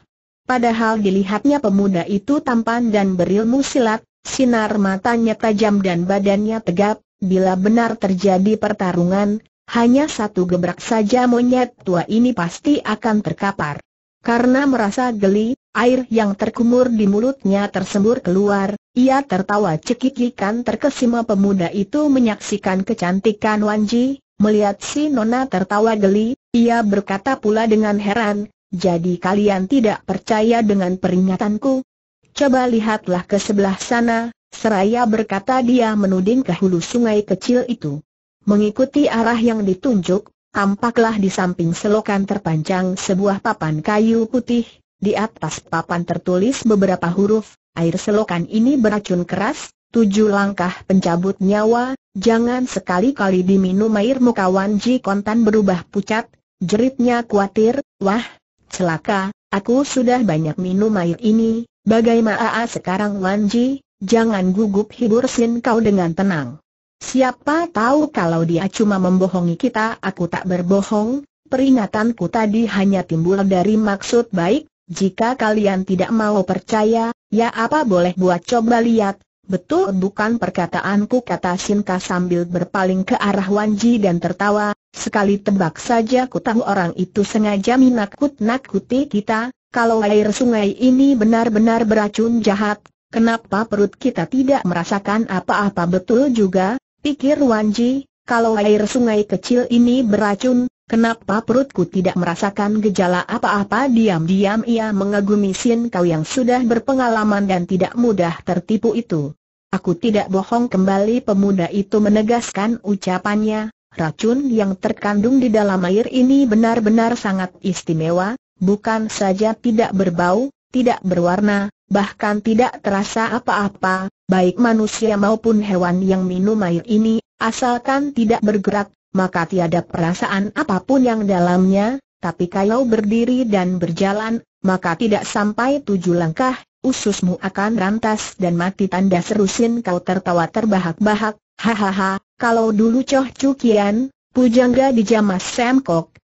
Padahal dilihatnya pemuda itu tampan dan berilmu silat, sinar matanya tajam dan badannya tegap, bila benar terjadi pertarungan, hanya satu gebrak saja monyet tua ini pasti akan terkapar. Karena merasa geli, air yang terkumur di mulutnya tersembur keluar, ia tertawa cekikikan terkesima pemuda itu menyaksikan kecantikan Wanji, melihat si Nona tertawa geli, ia berkata pula dengan heran, jadi kalian tidak percaya dengan peringatanku? Coba lihatlah ke sebelah sana, seraya berkata dia menuding ke hulu sungai kecil itu. Mengikuti arah yang ditunjuk, tampaklah di samping selokan terpanjang sebuah papan kayu putih, di atas papan tertulis beberapa huruf, air selokan ini beracun keras, tujuh langkah pencabut nyawa, jangan sekali-kali diminum air mukawan Ji Kontan berubah pucat, jeritnya khawatir, wah, celaka, aku sudah banyak minum air ini, bagaimana sekarang Wan Ji? jangan gugup hibur Sin kau dengan tenang. Siapa tahu kalau dia cuma membohongi kita aku tak berbohong, peringatanku tadi hanya timbul dari maksud baik, jika kalian tidak mau percaya, ya apa boleh buat coba lihat, Betul bukan perkataanku kata Sinka sambil berpaling ke arah Wanji dan tertawa, sekali tebak saja ku tahu orang itu sengaja menakut nakuti kita, kalau air sungai ini benar-benar beracun jahat, kenapa perut kita tidak merasakan apa-apa betul juga, pikir Wanji, kalau air sungai kecil ini beracun, Kenapa perutku tidak merasakan gejala apa-apa diam-diam ia mengagumi Sin Kau yang sudah berpengalaman dan tidak mudah tertipu itu Aku tidak bohong kembali pemuda itu menegaskan ucapannya, racun yang terkandung di dalam air ini benar-benar sangat istimewa, bukan saja tidak berbau, tidak berwarna, bahkan tidak terasa apa-apa, baik manusia maupun hewan yang minum air ini, asalkan tidak bergerak, maka tiada perasaan apapun yang dalamnya, tapi kalau berdiri dan berjalan maka tidak sampai tujuh langkah, ususmu akan rantas dan mati tanda serusin kau tertawa terbahak-bahak, hahaha, kalau dulu Choh Cukian, pujangga di Jamas Sam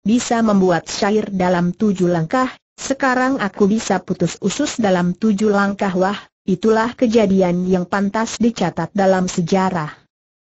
bisa membuat syair dalam tujuh langkah, sekarang aku bisa putus usus dalam tujuh langkah wah, itulah kejadian yang pantas dicatat dalam sejarah.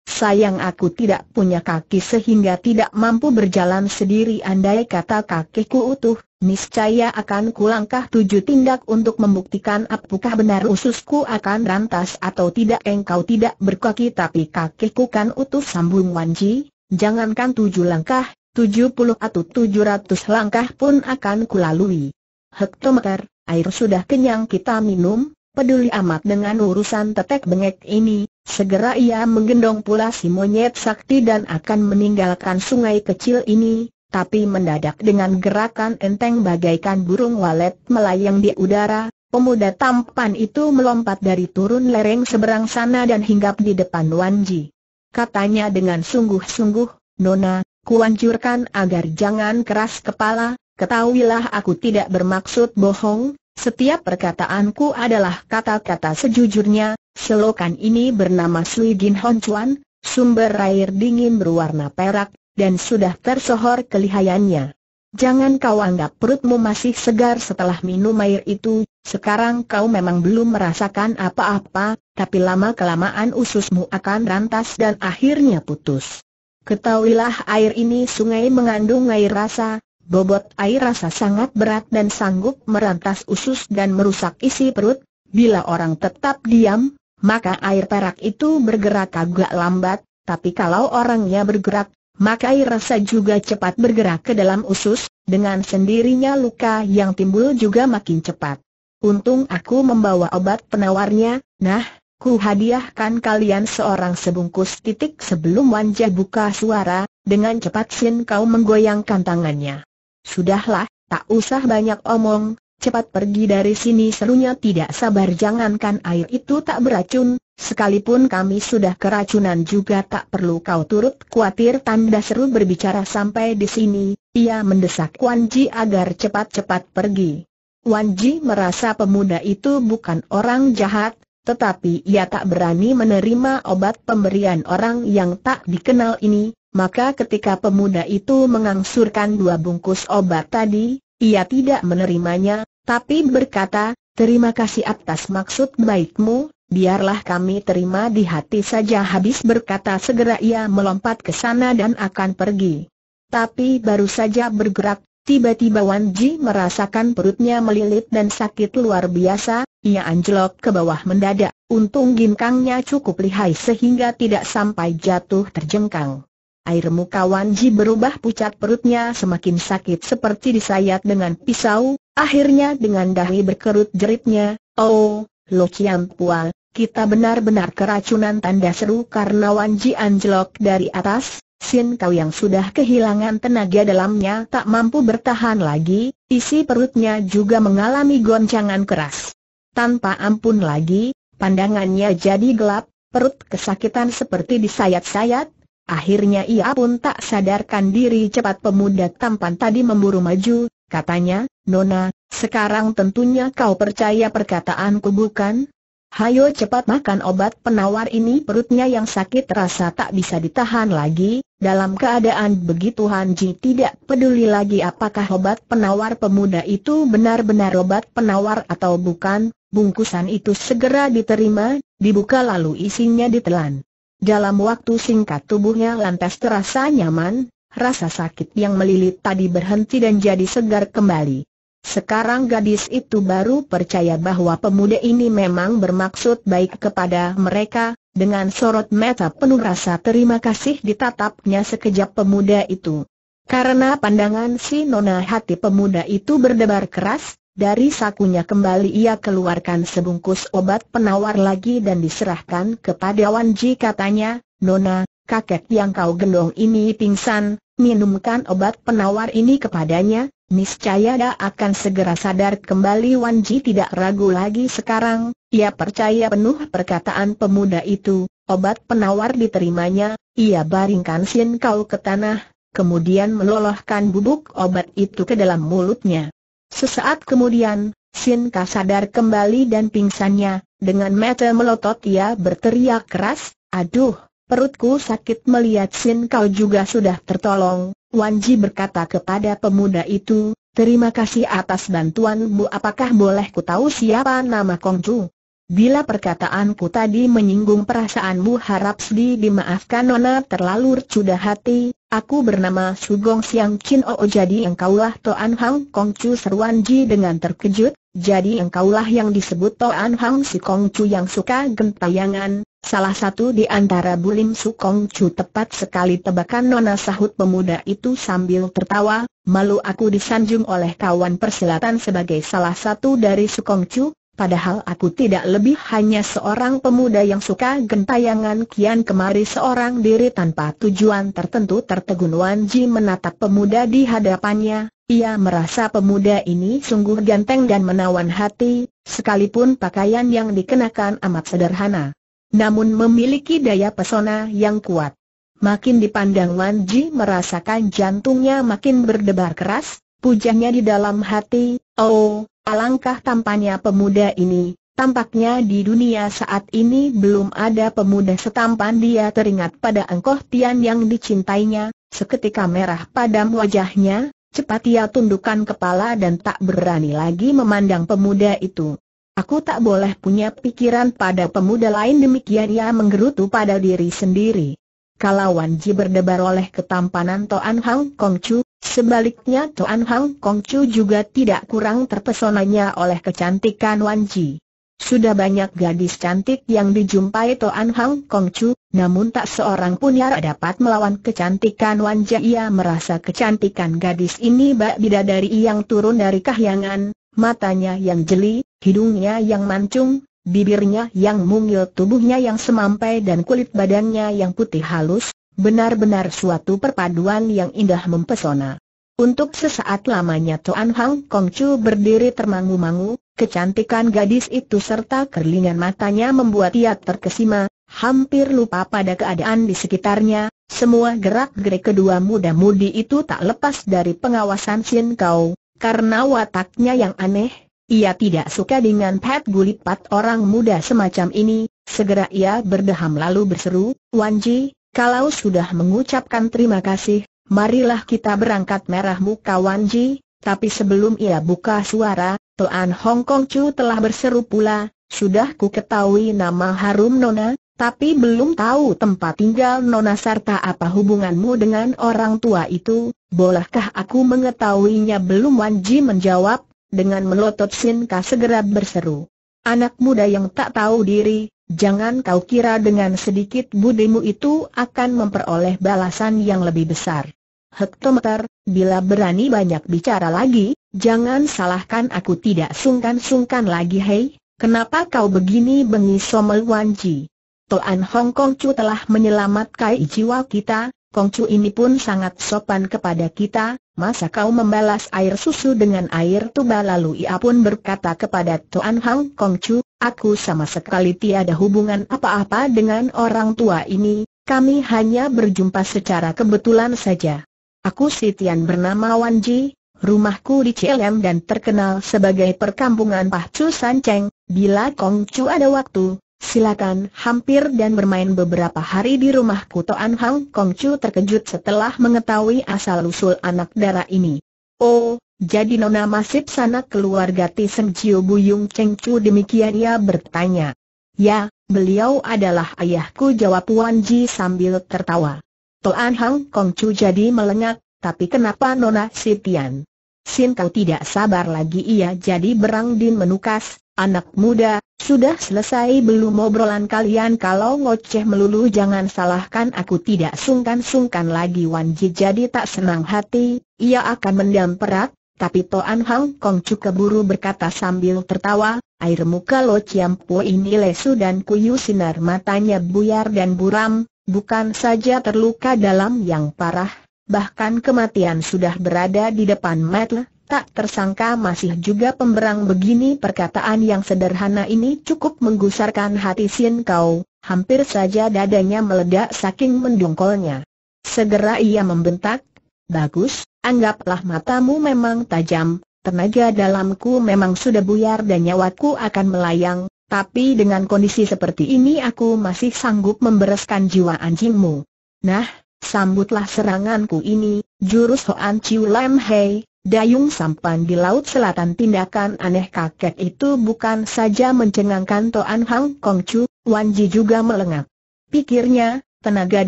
Sayang aku tidak punya kaki sehingga tidak mampu berjalan sendiri andai kata kakiku utuh, Niscaya akan kulangkah tujuh tindak untuk membuktikan apakah benar ususku akan rantas atau tidak engkau tidak berkaki tapi kakiku kan utuh sambung Wanji, jangankan tujuh langkah, tujuh puluh atau tujuh ratus langkah pun akan kulalui. Hektometer, air sudah kenyang kita minum, peduli amat dengan urusan tetek bengek ini, segera ia menggendong pula si monyet sakti dan akan meninggalkan sungai kecil ini, tapi mendadak dengan gerakan enteng bagaikan burung walet melayang di udara, pemuda tampan itu melompat dari turun lereng seberang sana dan hinggap di depan Wanji. Katanya dengan sungguh-sungguh, Nona, kuanjurkan agar jangan keras kepala, ketahuilah aku tidak bermaksud bohong, setiap perkataanku adalah kata-kata sejujurnya, selokan ini bernama Sui Jin Hon Chuan, sumber air dingin berwarna perak, dan sudah tersohor kelihayannya. Jangan kau anggap perutmu masih segar setelah minum air itu, sekarang kau memang belum merasakan apa-apa, tapi lama-kelamaan ususmu akan rantas dan akhirnya putus. Ketahuilah air ini sungai mengandung air rasa, bobot air rasa sangat berat dan sanggup merantas usus dan merusak isi perut, bila orang tetap diam, maka air perak itu bergerak agak lambat, tapi kalau orangnya bergerak maka rasa juga cepat bergerak ke dalam usus, dengan sendirinya luka yang timbul juga makin cepat. Untung aku membawa obat penawarnya, nah, ku hadiahkan kalian seorang sebungkus titik sebelum Wanja buka suara, dengan cepat Sin kau menggoyangkan tangannya. Sudahlah, tak usah banyak omong, cepat pergi dari sini serunya tidak sabar jangankan air itu tak beracun, Sekalipun kami sudah keracunan juga tak perlu kau turut khawatir tanda seru berbicara sampai di sini, ia mendesak Wan Ji agar cepat-cepat pergi. Wan Ji merasa pemuda itu bukan orang jahat, tetapi ia tak berani menerima obat pemberian orang yang tak dikenal ini, maka ketika pemuda itu mengangsurkan dua bungkus obat tadi, ia tidak menerimanya, tapi berkata, terima kasih atas maksud baikmu, biarlah kami terima di hati saja habis berkata segera ia melompat ke sana dan akan pergi. Tapi baru saja bergerak, tiba-tiba Wan Ji merasakan perutnya melilit dan sakit luar biasa, ia anjlok ke bawah mendadak, untung ginkangnya cukup lihai sehingga tidak sampai jatuh terjengkang. Air muka Wan Ji berubah pucat perutnya semakin sakit seperti disayat dengan pisau, akhirnya dengan dahi berkerut jeritnya, Oh, Lo Chiang Pual, kita benar-benar keracunan tanda seru karena wanji anjlok dari atas, Sin Kau yang sudah kehilangan tenaga dalamnya tak mampu bertahan lagi, isi perutnya juga mengalami goncangan keras. Tanpa ampun lagi, pandangannya jadi gelap, perut kesakitan seperti disayat-sayat, Akhirnya ia pun tak sadarkan diri cepat pemuda tampan tadi memburu maju, katanya, Nona, sekarang tentunya kau percaya perkataanku bukan? Hayo cepat makan obat penawar ini perutnya yang sakit rasa tak bisa ditahan lagi, dalam keadaan begitu Han Ji tidak peduli lagi apakah obat penawar pemuda itu benar-benar obat penawar atau bukan, bungkusan itu segera diterima, dibuka lalu isinya ditelan. Dalam waktu singkat tubuhnya lantas terasa nyaman, rasa sakit yang melilit tadi berhenti dan jadi segar kembali. Sekarang gadis itu baru percaya bahwa pemuda ini memang bermaksud baik kepada mereka, dengan sorot mata penuh rasa terima kasih ditatapnya sekejap pemuda itu. Karena pandangan si nona hati pemuda itu berdebar keras, dari sakunya kembali ia keluarkan sebungkus obat penawar lagi dan diserahkan kepada wanji katanya, Nona, kakek yang kau gendong ini pingsan, minumkan obat penawar ini kepadanya, Niscaya dia akan segera sadar kembali Wan Ji tidak ragu lagi sekarang, ia percaya penuh perkataan pemuda itu, obat penawar diterimanya, ia baringkan Sin Kau ke tanah, kemudian melolohkan bubuk obat itu ke dalam mulutnya. Sesaat kemudian, Sin Kau sadar kembali dan pingsannya, dengan mata melotot ia berteriak keras, aduh, perutku sakit melihat Sin Kau juga sudah tertolong, Wanji berkata kepada pemuda itu, terima kasih atas bantuanmu apakah boleh ku tahu siapa nama Kongju? Bila perkataanku tadi menyinggung perasaanmu harap sedih dimaafkan Nona terlalu sudah hati, aku bernama Sugong Siang Chin Oo oh, jadi engkaulah Toan Hang Kongcu Seru Ji dengan terkejut, jadi engkaulah yang disebut Toan Hang Si Kong Chu yang suka gentayangan, salah satu di antara Bulim Su Kong Chu tepat sekali tebakan nona sahut pemuda itu sambil tertawa, malu aku disanjung oleh kawan persilatan sebagai salah satu dari Su Kong Chu, padahal aku tidak lebih hanya seorang pemuda yang suka gentayangan kian kemari seorang diri tanpa tujuan tertentu tertegun Wan Ji menatap pemuda di hadapannya, ia merasa pemuda ini sungguh ganteng dan menawan hati, sekalipun pakaian yang dikenakan amat sederhana. Namun memiliki daya pesona yang kuat. Makin dipandang Wan Ji merasakan jantungnya makin berdebar keras, pujanya di dalam hati, oh, alangkah tampannya pemuda ini, tampaknya di dunia saat ini belum ada pemuda setampan dia teringat pada Angkoh Tian yang dicintainya, seketika merah padam wajahnya, Cepat ia tundukkan kepala dan tak berani lagi memandang pemuda itu. Aku tak boleh punya pikiran pada pemuda lain demikian ia menggerutu pada diri sendiri. Kalau Wan Ji berdebar oleh ketampanan Toan Hang Kong Chu, sebaliknya Toan Hang Kong Chu juga tidak kurang terpesonanya oleh kecantikan Wan Ji. Sudah banyak gadis cantik yang dijumpai Toan Hang Kong Chu, namun tak seorang pun yang dapat melawan kecantikan Wan Jia. Ia merasa kecantikan gadis ini bak bidadari yang turun dari kahyangan, matanya yang jeli, hidungnya yang mancung, bibirnya yang mungil, tubuhnya yang semampai dan kulit badannya yang putih halus, benar-benar suatu perpaduan yang indah mempesona. Untuk sesaat lamanya Toan Hang Kong Chu berdiri termangu-mangu, kecantikan gadis itu serta kerlingan matanya membuat ia terkesima, hampir lupa pada keadaan di sekitarnya, semua gerak-gerik kedua muda-mudi itu tak lepas dari pengawasan Xin Kau, karena wataknya yang aneh, ia tidak suka dengan pet gulipat orang muda semacam ini, segera ia berdeham lalu berseru, Wan Ji, kalau sudah mengucapkan terima kasih, Marilah kita berangkat muka Wan Ji, tapi sebelum ia buka suara, Tuan Hong Kong Chu telah berseru pula, sudah ku ketahui nama harum Nona, tapi belum tahu tempat tinggal Nona serta apa hubunganmu dengan orang tua itu, bolehkah aku mengetahuinya belum Wan Ji menjawab, dengan melotot Sin Ka segera berseru. Anak muda yang tak tahu diri, Jangan kau kira dengan sedikit budimu itu akan memperoleh balasan yang lebih besar. Hektometer, bila berani banyak bicara lagi, jangan salahkan aku tidak sungkan-sungkan lagi hei, kenapa kau begini bengi Somel Wanji? Toan Hong Kong Chu telah menyelamatkan jiwa kita, Kongcu ini pun sangat sopan kepada kita, masa kau membalas air susu dengan air tuba lalu ia pun berkata kepada Tuan Hang Kongcu, aku sama sekali tiada hubungan apa-apa dengan orang tua ini, kami hanya berjumpa secara kebetulan saja. Aku Sitian bernama Wan Ji, rumahku di Cilem dan terkenal sebagai perkampungan Pahcu Sanceng, bila Kongcu ada waktu, Silakan hampir dan bermain beberapa hari di rumahku Toan Hang Kong Chu terkejut setelah mengetahui asal-usul anak darah ini. Oh, jadi nona masih sanak keluarga Tiseng Chiu Buyung Cheng Chu demikian ia bertanya. Ya, beliau adalah ayahku jawab Wan Ji sambil tertawa. Toan Hang Kong Chu jadi melengak, tapi kenapa nona Sitian? Sin kau tidak sabar lagi ia jadi berang din menukas, Anak muda, sudah selesai belum obrolan kalian kalau ngoceh melulu jangan salahkan aku tidak sungkan-sungkan lagi Wan Ji jadi tak senang hati, ia akan mendam perak, tapi Toan Hang Kong cuka buru berkata sambil tertawa, air muka Lo Chiam Po ini lesu dan kuyu sinar matanya buyar dan buram, bukan saja terluka dalam yang parah, bahkan kematian sudah berada di depan matlah tak tersangka masih juga pemberang begini perkataan yang sederhana ini cukup menggusarkan hati Sien Kau, hampir saja dadanya meledak saking mendungkolnya. Segera ia membentak, Bagus, anggaplah matamu memang tajam, tenaga dalamku memang sudah buyar dan nyawaku akan melayang, tapi dengan kondisi seperti ini aku masih sanggup membereskan jiwa anjingmu. Nah, sambutlah seranganku ini, jurus Hoan Chiu Lam Hei, Dayung sampan di Laut Selatan tindakan aneh kakek itu bukan saja mencengangkan Toan Hang Kong Chu, Wan Ji juga melengak. Pikirnya, tenaga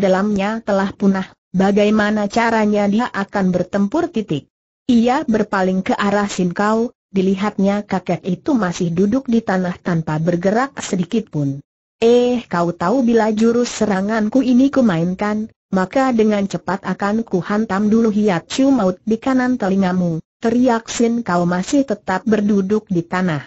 dalamnya telah punah, bagaimana caranya dia akan bertempur titik. Ia berpaling ke arah Sin Kau, dilihatnya kakek itu masih duduk di tanah tanpa bergerak sedikit pun. Eh, kau tahu bila jurus seranganku ini kumainkan, maka dengan cepat akan kuhantam dulu hiat cu maut di kanan telingamu, teriak Sin kau masih tetap berduduk di tanah.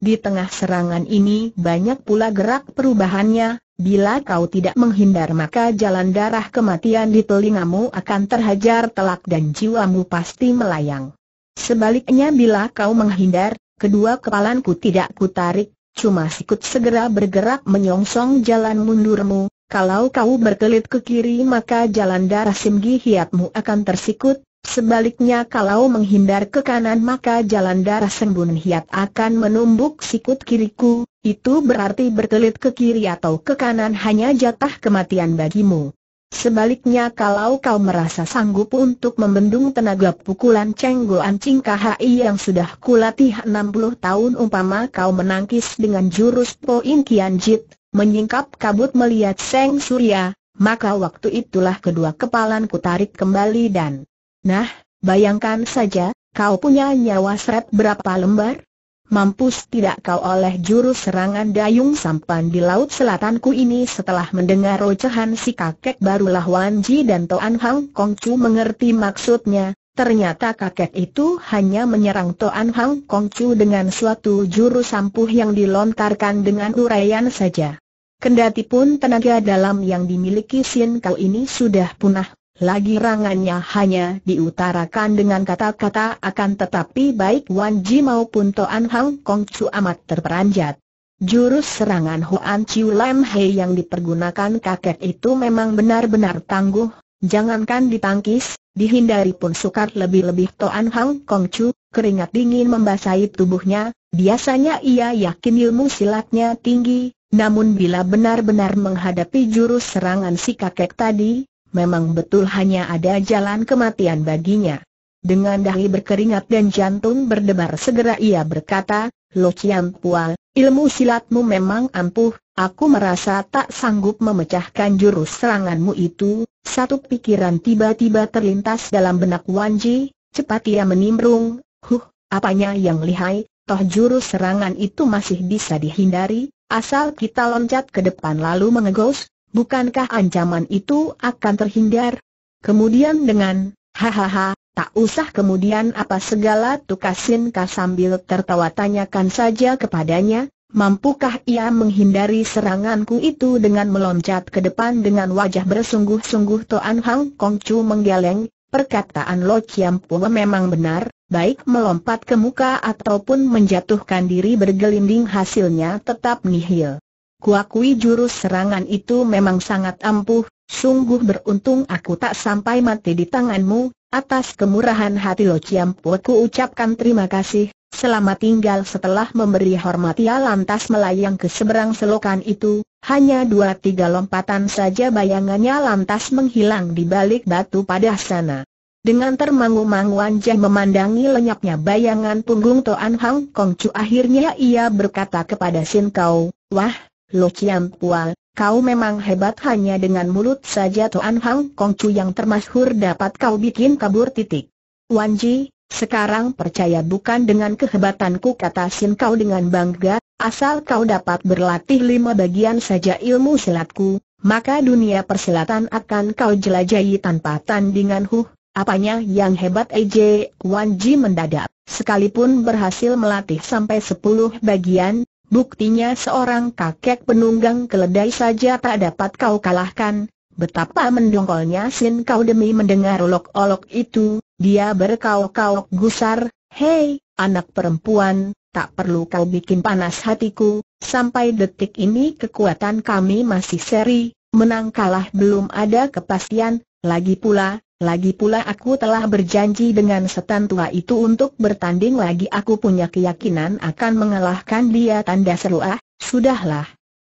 Di tengah serangan ini banyak pula gerak perubahannya, bila kau tidak menghindar maka jalan darah kematian di telingamu akan terhajar telak dan jiwamu pasti melayang. Sebaliknya bila kau menghindar, kedua kepalanku tidak kutarik, cuma sikut segera bergerak menyongsong jalan mundurmu, kalau kau berkelit ke kiri maka jalan darah Simgi Hiatmu akan tersikut, sebaliknya kalau menghindar ke kanan maka jalan darah Sembun Hiat akan menumbuk sikut kiriku, itu berarti berkelit ke kiri atau ke kanan hanya jatah kematian bagimu. Sebaliknya kalau kau merasa sanggup untuk membendung tenaga pukulan cenggo ancing KHI yang sudah kulatih 60 tahun umpama kau menangkis dengan jurus Poin kianjit menyingkap kabut melihat Seng Surya, maka waktu itulah kedua kepalanku tarik kembali dan... Nah, bayangkan saja, kau punya nyawa seret berapa lembar? Mampus tidak kau oleh jurus serangan dayung sampan di Laut Selatanku ini setelah mendengar ocehan si kakek barulah Wan Ji dan Toan Hang Kong Chu mengerti maksudnya, Ternyata kakek itu hanya menyerang Toan Hang Kong Chu dengan suatu jurus sampuh yang dilontarkan dengan uraian saja. Kendati pun tenaga dalam yang dimiliki Sin Kau ini sudah punah, lagi rangannya hanya diutarakan dengan kata-kata akan tetapi baik Wan Ji maupun Toan Hang Kong Chu amat terperanjat. Jurus serangan Huan Chiu Lam Hei yang dipergunakan kakek itu memang benar-benar tangguh, jangankan ditangkis, Dihindari pun sukar lebih-lebih Toan Hang Kong Chu, keringat dingin membasahi tubuhnya, biasanya ia yakin ilmu silatnya tinggi, namun bila benar-benar menghadapi jurus serangan si kakek tadi, memang betul hanya ada jalan kematian baginya. Dengan dahi berkeringat dan jantung berdebar segera ia berkata, Lo Chiang Pual, ilmu silatmu memang ampuh, aku merasa tak sanggup memecahkan jurus seranganmu itu, satu pikiran tiba-tiba terlintas dalam benak Wan Ji, cepat ia menimbrung, huh, apanya yang lihai, toh jurus serangan itu masih bisa dihindari, asal kita loncat ke depan lalu mengegos, bukankah ancaman itu akan terhindar? Kemudian dengan, hahaha, tak usah kemudian apa segala tukasin sambil tertawa tanyakan saja kepadanya, Mampukah ia menghindari seranganku itu dengan meloncat ke depan dengan wajah bersungguh-sungguh Toan Hang Kong Chu menggeleng, perkataan Lo Chiam Pua memang benar, baik melompat ke muka ataupun menjatuhkan diri bergelinding hasilnya tetap nihil. Kuakui jurus serangan itu memang sangat ampuh, sungguh beruntung aku tak sampai mati di tanganmu, atas kemurahan hati Lo Chiam Pua ku ucapkan terima kasih, Selama tinggal setelah memberi hormat ia lantas melayang ke seberang selokan itu, hanya dua tiga lompatan saja bayangannya lantas menghilang di balik batu pada sana. Dengan termangu-mangu Anjay memandangi lenyapnya bayangan punggung Toan Hang Kong Chu akhirnya ia berkata kepada Sin Kau, Wah, Lo Chiam Pual, kau memang hebat hanya dengan mulut saja Toan Hang Kong Chu yang termasyhur dapat kau bikin kabur titik. Wanji, sekarang percaya bukan dengan kehebatanku kata Sin Kau dengan bangga, asal kau dapat berlatih lima bagian saja ilmu silatku, maka dunia persilatan akan kau jelajahi tanpa tandingan huh. Apanya yang hebat EJ Wan Ji mendadak, sekalipun berhasil melatih sampai sepuluh bagian, buktinya seorang kakek penunggang keledai saja tak dapat kau kalahkan, betapa mendongkolnya Sin Kau demi mendengar olok-olok itu, dia berkaok-kaok gusar, hei, anak perempuan, tak perlu kau bikin panas hatiku, sampai detik ini kekuatan kami masih seri, menang kalah belum ada kepastian, lagi pula, lagi pula aku telah berjanji dengan setan tua itu untuk bertanding lagi aku punya keyakinan akan mengalahkan dia tanda seru ah, sudahlah.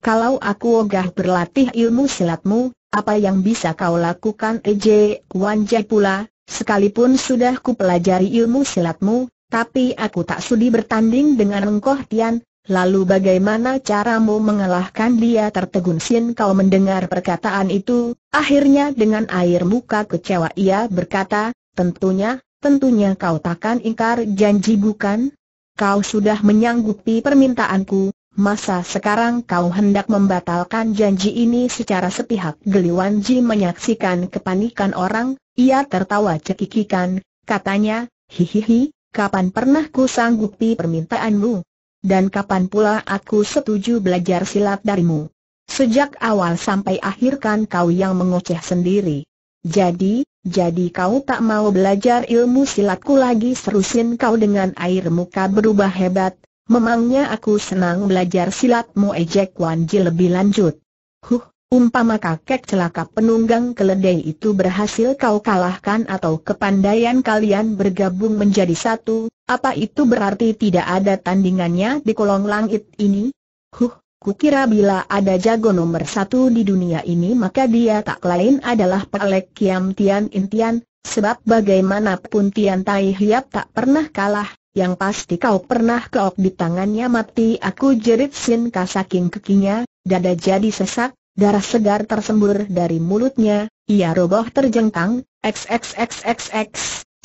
Kalau aku ogah berlatih ilmu silatmu, apa yang bisa kau lakukan ejek wanjai pula, Sekalipun sudah ku pelajari ilmu silatmu, tapi aku tak sudi bertanding dengan Engkoh Tian, lalu bagaimana caramu mengalahkan dia tertegun Sin kau mendengar perkataan itu, akhirnya dengan air muka kecewa ia berkata, tentunya, tentunya kau takkan ingkar janji bukan? Kau sudah menyanggupi permintaanku, masa sekarang kau hendak membatalkan janji ini secara sepihak geliwanji menyaksikan kepanikan orang, ia tertawa cekikikan, katanya, hihihi, kapan pernah ku sanggupi permintaanmu? Dan kapan pula aku setuju belajar silat darimu? Sejak awal sampai akhir kan kau yang mengoceh sendiri. Jadi, jadi kau tak mau belajar ilmu silatku lagi serusin kau dengan air muka berubah hebat. Memangnya aku senang belajar silatmu ejek Wanji lebih lanjut. Huh, Umpama kakek celaka penunggang keledai itu berhasil kau kalahkan atau kepandaian kalian bergabung menjadi satu, apa itu berarti tidak ada tandingannya di kolong langit ini? Huh, kukira bila ada jago nomor satu di dunia ini maka dia tak lain adalah Pelek Kiam Tian Intian, sebab bagaimanapun Tian Tai Hiap tak pernah kalah, yang pasti kau pernah keok di tangannya mati aku jerit Sin Kasaking kekinya, dada jadi sesak, Darah segar tersembur dari mulutnya, ia roboh terjengkang, XXXXX.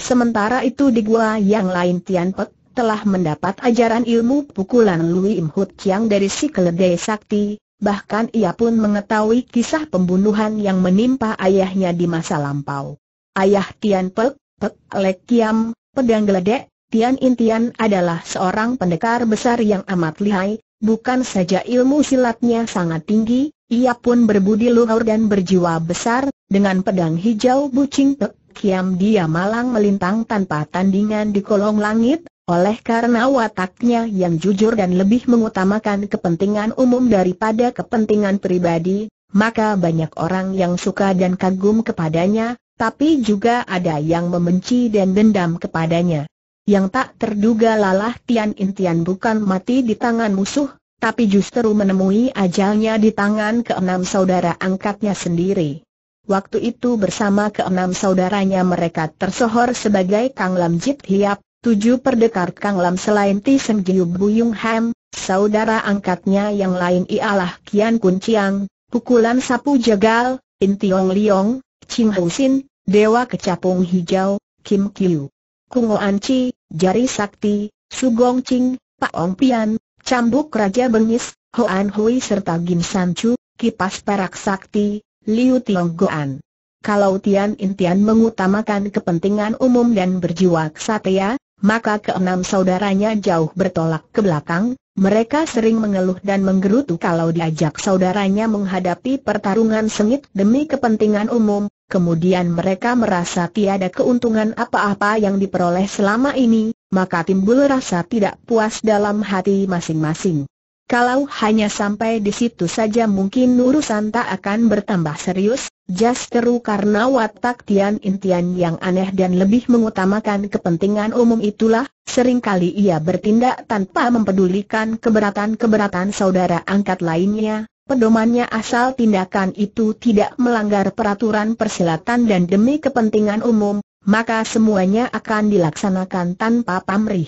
Sementara itu di gua yang lain Tian Pek telah mendapat ajaran ilmu pukulan Lui Im Hut Chiang dari si keledai sakti, bahkan ia pun mengetahui kisah pembunuhan yang menimpa ayahnya di masa lampau. Ayah Tian Pek, Pek Lek Kiam, pedang geledek, Tian Intian adalah seorang pendekar besar yang amat lihai, bukan saja ilmu silatnya sangat tinggi, ia pun berbudi luhur dan berjiwa besar, dengan pedang hijau bucing Tek Kiam dia malang melintang tanpa tandingan di kolong langit, oleh karena wataknya yang jujur dan lebih mengutamakan kepentingan umum daripada kepentingan pribadi, maka banyak orang yang suka dan kagum kepadanya, tapi juga ada yang membenci dan dendam kepadanya. Yang tak terduga lalah Tian Intian bukan mati di tangan musuh, tapi justru menemui ajalnya di tangan keenam saudara angkatnya sendiri. Waktu itu bersama keenam saudaranya mereka tersohor sebagai Kang Lam Jit Hiap, tujuh perdekar Kang Lam selain Ti Seng Jiu Buyung Ham, saudara angkatnya yang lain ialah Kian Kun Chiang, Pukulan Sapu Jagal, In Tiong Liong, Ching Hou Sin, Dewa Kecapung Hijau, Kim Kiu. Kungo Chi, Jari Sakti, Su Gong Ching, Pak Ong Pian, Cambuk Raja Bengis, Hoan Hui serta Gim San Chu, Kipas Perak Sakti, Liu Tiong Goan. Kalau Tian Intian mengutamakan kepentingan umum dan berjiwa kesatria, maka keenam saudaranya jauh bertolak ke belakang, mereka sering mengeluh dan menggerutu kalau diajak saudaranya menghadapi pertarungan sengit demi kepentingan umum, kemudian mereka merasa tiada keuntungan apa-apa yang diperoleh selama ini, maka timbul rasa tidak puas dalam hati masing-masing. Kalau hanya sampai di situ saja mungkin urusan tak akan bertambah serius, Jasteru karena watak Tian Intian yang aneh dan lebih mengutamakan kepentingan umum itulah, seringkali ia bertindak tanpa mempedulikan keberatan-keberatan saudara angkat lainnya, pedomannya asal tindakan itu tidak melanggar peraturan persilatan dan demi kepentingan umum, maka semuanya akan dilaksanakan tanpa pamrih.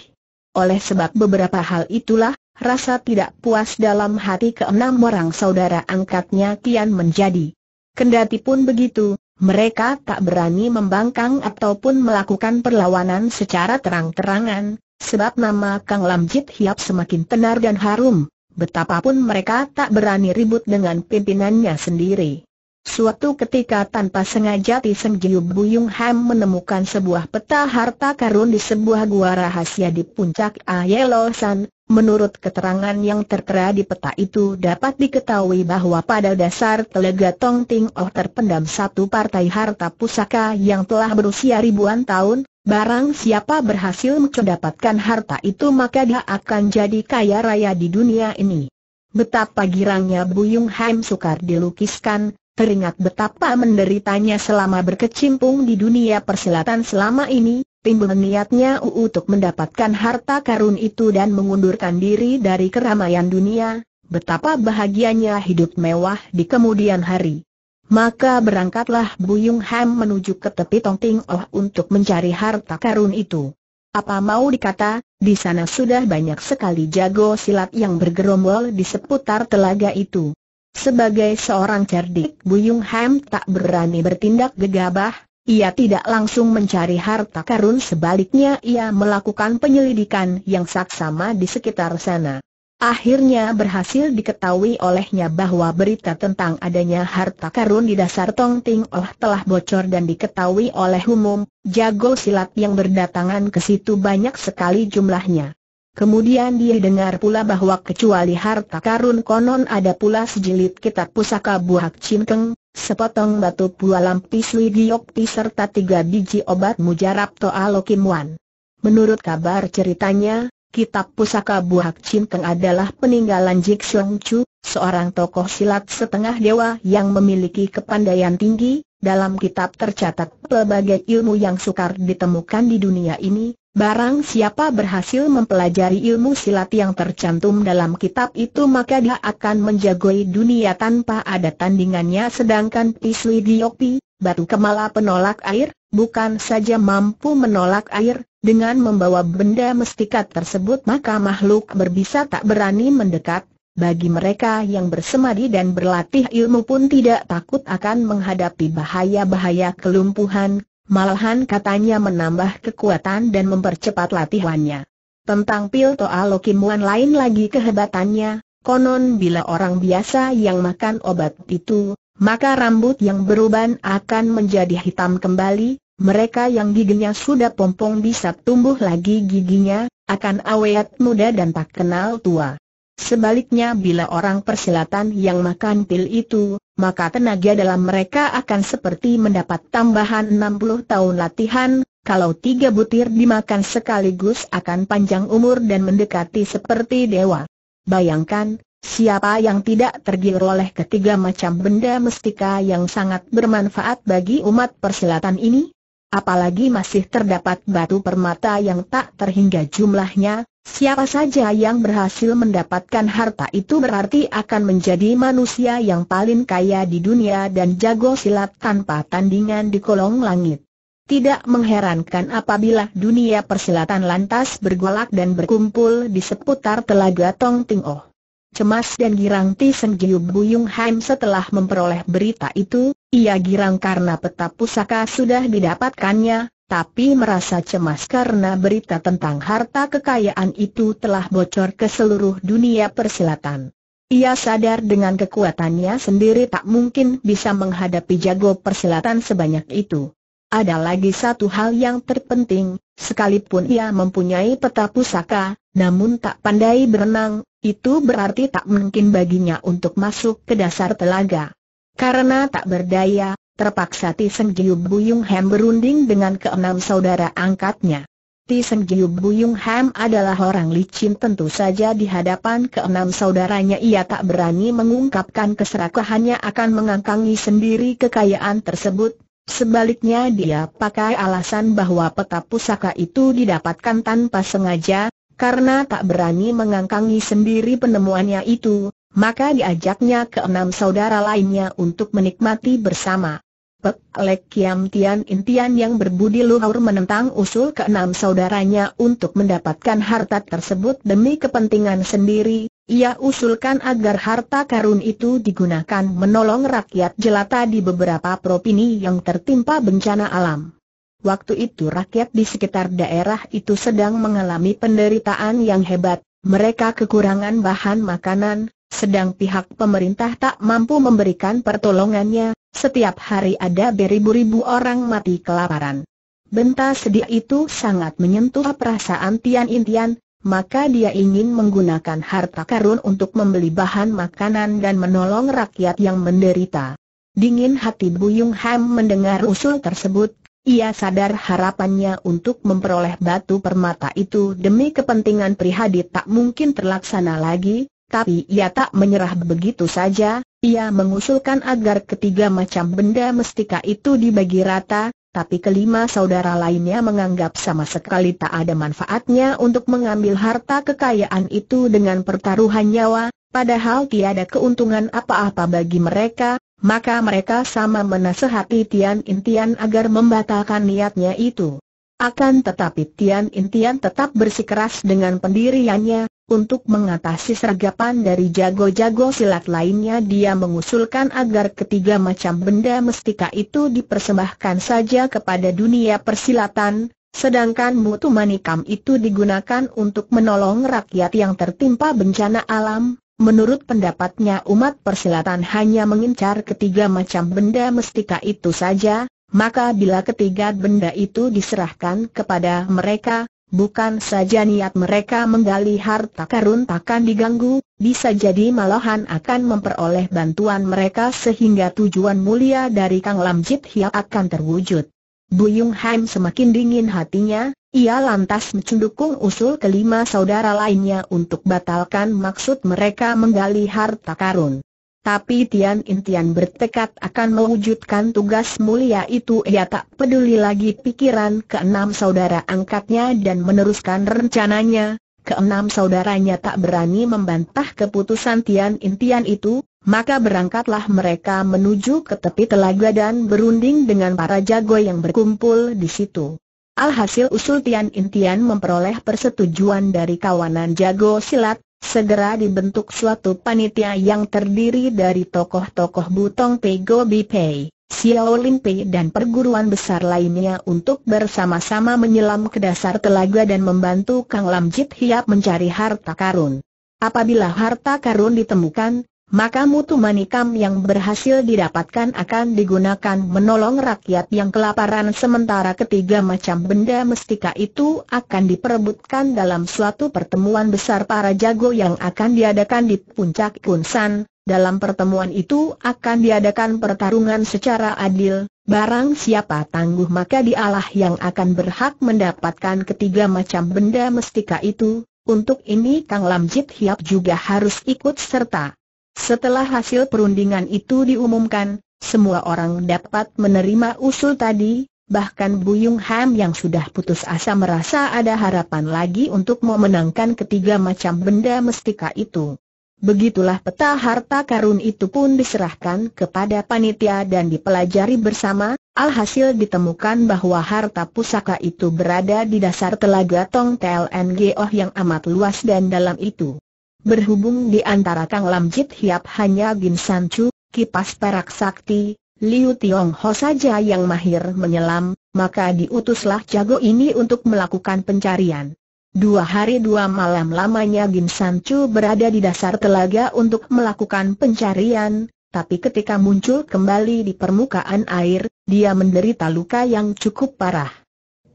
Oleh sebab beberapa hal itulah, rasa tidak puas dalam hati keenam orang saudara angkatnya kian menjadi. Kendati pun begitu, mereka tak berani membangkang ataupun melakukan perlawanan secara terang-terangan, sebab nama Kang Lamjit Hiap semakin tenar dan harum, betapapun mereka tak berani ribut dengan pimpinannya sendiri. Suatu ketika tanpa sengaja Tiseng Jiu Buyung Ham menemukan sebuah peta harta karun di sebuah gua rahasia di puncak Ayelosan. Menurut keterangan yang tertera di peta itu dapat diketahui bahwa pada dasar telaga Tong Ting Oh terpendam satu partai harta pusaka yang telah berusia ribuan tahun, barang siapa berhasil mendapatkan harta itu maka dia akan jadi kaya raya di dunia ini. Betapa girangnya Buyung Ham sukar dilukiskan, teringat betapa menderitanya selama berkecimpung di dunia persilatan selama ini, timbul niatnya untuk mendapatkan harta karun itu dan mengundurkan diri dari keramaian dunia, betapa bahagianya hidup mewah di kemudian hari. Maka berangkatlah Buyung Ham menuju ke tepi Tongting Oh untuk mencari harta karun itu. Apa mau dikata, di sana sudah banyak sekali jago silat yang bergerombol di seputar telaga itu. Sebagai seorang cerdik Buyung Ham tak berani bertindak gegabah, ia tidak langsung mencari harta karun sebaliknya ia melakukan penyelidikan yang saksama di sekitar sana. Akhirnya berhasil diketahui olehnya bahwa berita tentang adanya harta karun di dasar Tong Ting Oh telah bocor dan diketahui oleh umum, jago silat yang berdatangan ke situ banyak sekali jumlahnya. Kemudian dia dengar pula bahwa kecuali harta karun konon ada pula sejilid kitab pusaka buah cinteng, sepotong batu pula lampis widiokti serta tiga biji obat mujarab toa lokimuan. Menurut kabar ceritanya, kitab pusaka buah cinteng adalah peninggalan Jik Song Chu, seorang tokoh silat setengah dewa yang memiliki kepandaian tinggi, dalam kitab tercatat pelbagai ilmu yang sukar ditemukan di dunia ini, Barang siapa berhasil mempelajari ilmu silat yang tercantum dalam kitab itu maka dia akan menjagoi dunia tanpa ada tandingannya sedangkan Pisli Diopi, batu kemala penolak air, bukan saja mampu menolak air, dengan membawa benda mestikat tersebut maka makhluk berbisa tak berani mendekat, bagi mereka yang bersemadi dan berlatih ilmu pun tidak takut akan menghadapi bahaya-bahaya kelumpuhan, Malahan katanya menambah kekuatan dan mempercepat latihannya. Tentang pil Toa Lokimuan lain lagi kehebatannya, konon bila orang biasa yang makan obat itu, maka rambut yang beruban akan menjadi hitam kembali, mereka yang giginya sudah pompong bisa tumbuh lagi giginya, akan awet muda dan tak kenal tua. Sebaliknya bila orang persilatan yang makan pil itu, maka tenaga dalam mereka akan seperti mendapat tambahan 60 tahun latihan, kalau tiga butir dimakan sekaligus akan panjang umur dan mendekati seperti dewa. Bayangkan, siapa yang tidak tergiur oleh ketiga macam benda mestika yang sangat bermanfaat bagi umat persilatan ini? Apalagi masih terdapat batu permata yang tak terhingga jumlahnya, siapa saja yang berhasil mendapatkan harta itu berarti akan menjadi manusia yang paling kaya di dunia dan jago silat tanpa tandingan di kolong langit. Tidak mengherankan apabila dunia persilatan lantas bergolak dan berkumpul di seputar telaga Tong Ting Oh. Cemas dan girang Tiseng Jiu Buyung Haim setelah memperoleh berita itu, ia girang karena peta pusaka sudah didapatkannya, tapi merasa cemas karena berita tentang harta kekayaan itu telah bocor ke seluruh dunia persilatan. Ia sadar dengan kekuatannya sendiri tak mungkin bisa menghadapi jago persilatan sebanyak itu. Ada lagi satu hal yang terpenting, sekalipun ia mempunyai peta pusaka, namun tak pandai berenang, itu berarti tak mungkin baginya untuk masuk ke dasar telaga. Karena tak berdaya, terpaksa Tiseng Jiub Buyung Hem berunding dengan keenam saudara angkatnya. Tiseng Jiub Buyung Ham adalah orang licin tentu saja di hadapan keenam saudaranya ia tak berani mengungkapkan keserakahannya akan mengangkangi sendiri kekayaan tersebut, Sebaliknya dia pakai alasan bahwa peta pusaka itu didapatkan tanpa sengaja, karena tak berani mengangkangi sendiri penemuannya itu, maka diajaknya ke enam saudara lainnya untuk menikmati bersama. Pek Lek Kiam Tian Intian yang berbudi luhur menentang usul keenam saudaranya untuk mendapatkan harta tersebut demi kepentingan sendiri, ia usulkan agar harta karun itu digunakan menolong rakyat jelata di beberapa propini yang tertimpa bencana alam. Waktu itu rakyat di sekitar daerah itu sedang mengalami penderitaan yang hebat, mereka kekurangan bahan makanan, sedang pihak pemerintah tak mampu memberikan pertolongannya, setiap hari ada beribu-ribu orang mati kelaparan. Benta sedih itu sangat menyentuh perasaan Tian Intian, maka dia ingin menggunakan harta karun untuk membeli bahan makanan dan menolong rakyat yang menderita. Dingin hati Buyung Ham mendengar usul tersebut, ia sadar harapannya untuk memperoleh batu permata itu demi kepentingan prihatin tak mungkin terlaksana lagi, tapi ia tak menyerah begitu saja, ia mengusulkan agar ketiga macam benda mestika itu dibagi rata, tapi kelima saudara lainnya menganggap sama sekali tak ada manfaatnya untuk mengambil harta kekayaan itu dengan pertaruhan nyawa, padahal tiada keuntungan apa-apa bagi mereka, maka mereka sama menasehati Tian Intian agar membatalkan niatnya itu. Akan tetapi Tian Intian tetap bersikeras dengan pendiriannya, untuk mengatasi sergapan dari jago-jago silat lainnya dia mengusulkan agar ketiga macam benda mestika itu dipersembahkan saja kepada dunia persilatan, sedangkan mutu manikam itu digunakan untuk menolong rakyat yang tertimpa bencana alam. Menurut pendapatnya umat persilatan hanya mengincar ketiga macam benda mestika itu saja, maka bila ketiga benda itu diserahkan kepada mereka, bukan saja niat mereka menggali harta karun takkan diganggu, bisa jadi malahan akan memperoleh bantuan mereka sehingga tujuan mulia dari Kang Lam Jit Hia akan terwujud. Buyung Haim semakin dingin hatinya, ia lantas mencendukung usul kelima saudara lainnya untuk batalkan maksud mereka menggali harta karun tapi Tian Intian bertekad akan mewujudkan tugas mulia itu ia tak peduli lagi pikiran keenam saudara angkatnya dan meneruskan rencananya, keenam saudaranya tak berani membantah keputusan Tian Intian itu, maka berangkatlah mereka menuju ke tepi telaga dan berunding dengan para jago yang berkumpul di situ. Alhasil usul Tian Intian memperoleh persetujuan dari kawanan jago silat, Segera dibentuk suatu panitia yang terdiri dari tokoh-tokoh Butong Pego Pei, Xiao Pei dan perguruan besar lainnya untuk bersama-sama menyelam ke dasar telaga dan membantu Kang Lam Jit Hiap mencari harta karun. Apabila harta karun ditemukan, maka mutu manikam yang berhasil didapatkan akan digunakan menolong rakyat yang kelaparan sementara ketiga macam benda mestika itu akan diperebutkan dalam suatu pertemuan besar para jago yang akan diadakan di puncak Kunsan. Dalam pertemuan itu akan diadakan pertarungan secara adil, barang siapa tangguh maka dialah yang akan berhak mendapatkan ketiga macam benda mestika itu. Untuk ini Kang Lamjit Hiap juga harus ikut serta. Setelah hasil perundingan itu diumumkan, semua orang dapat menerima usul tadi, bahkan Buyung Ham yang sudah putus asa merasa ada harapan lagi untuk memenangkan ketiga macam benda mestika itu. Begitulah peta harta karun itu pun diserahkan kepada panitia dan dipelajari bersama, alhasil ditemukan bahwa harta pusaka itu berada di dasar telaga Tong Tel Ngoh yang amat luas dan dalam itu. Berhubung di antara Kang Lam Jit Hiap hanya Gin San Chu, kipas perak sakti, Liu Tiong Ho saja yang mahir menyelam, maka diutuslah jago ini untuk melakukan pencarian. Dua hari dua malam lamanya Gin San Chu berada di dasar telaga untuk melakukan pencarian, tapi ketika muncul kembali di permukaan air, dia menderita luka yang cukup parah.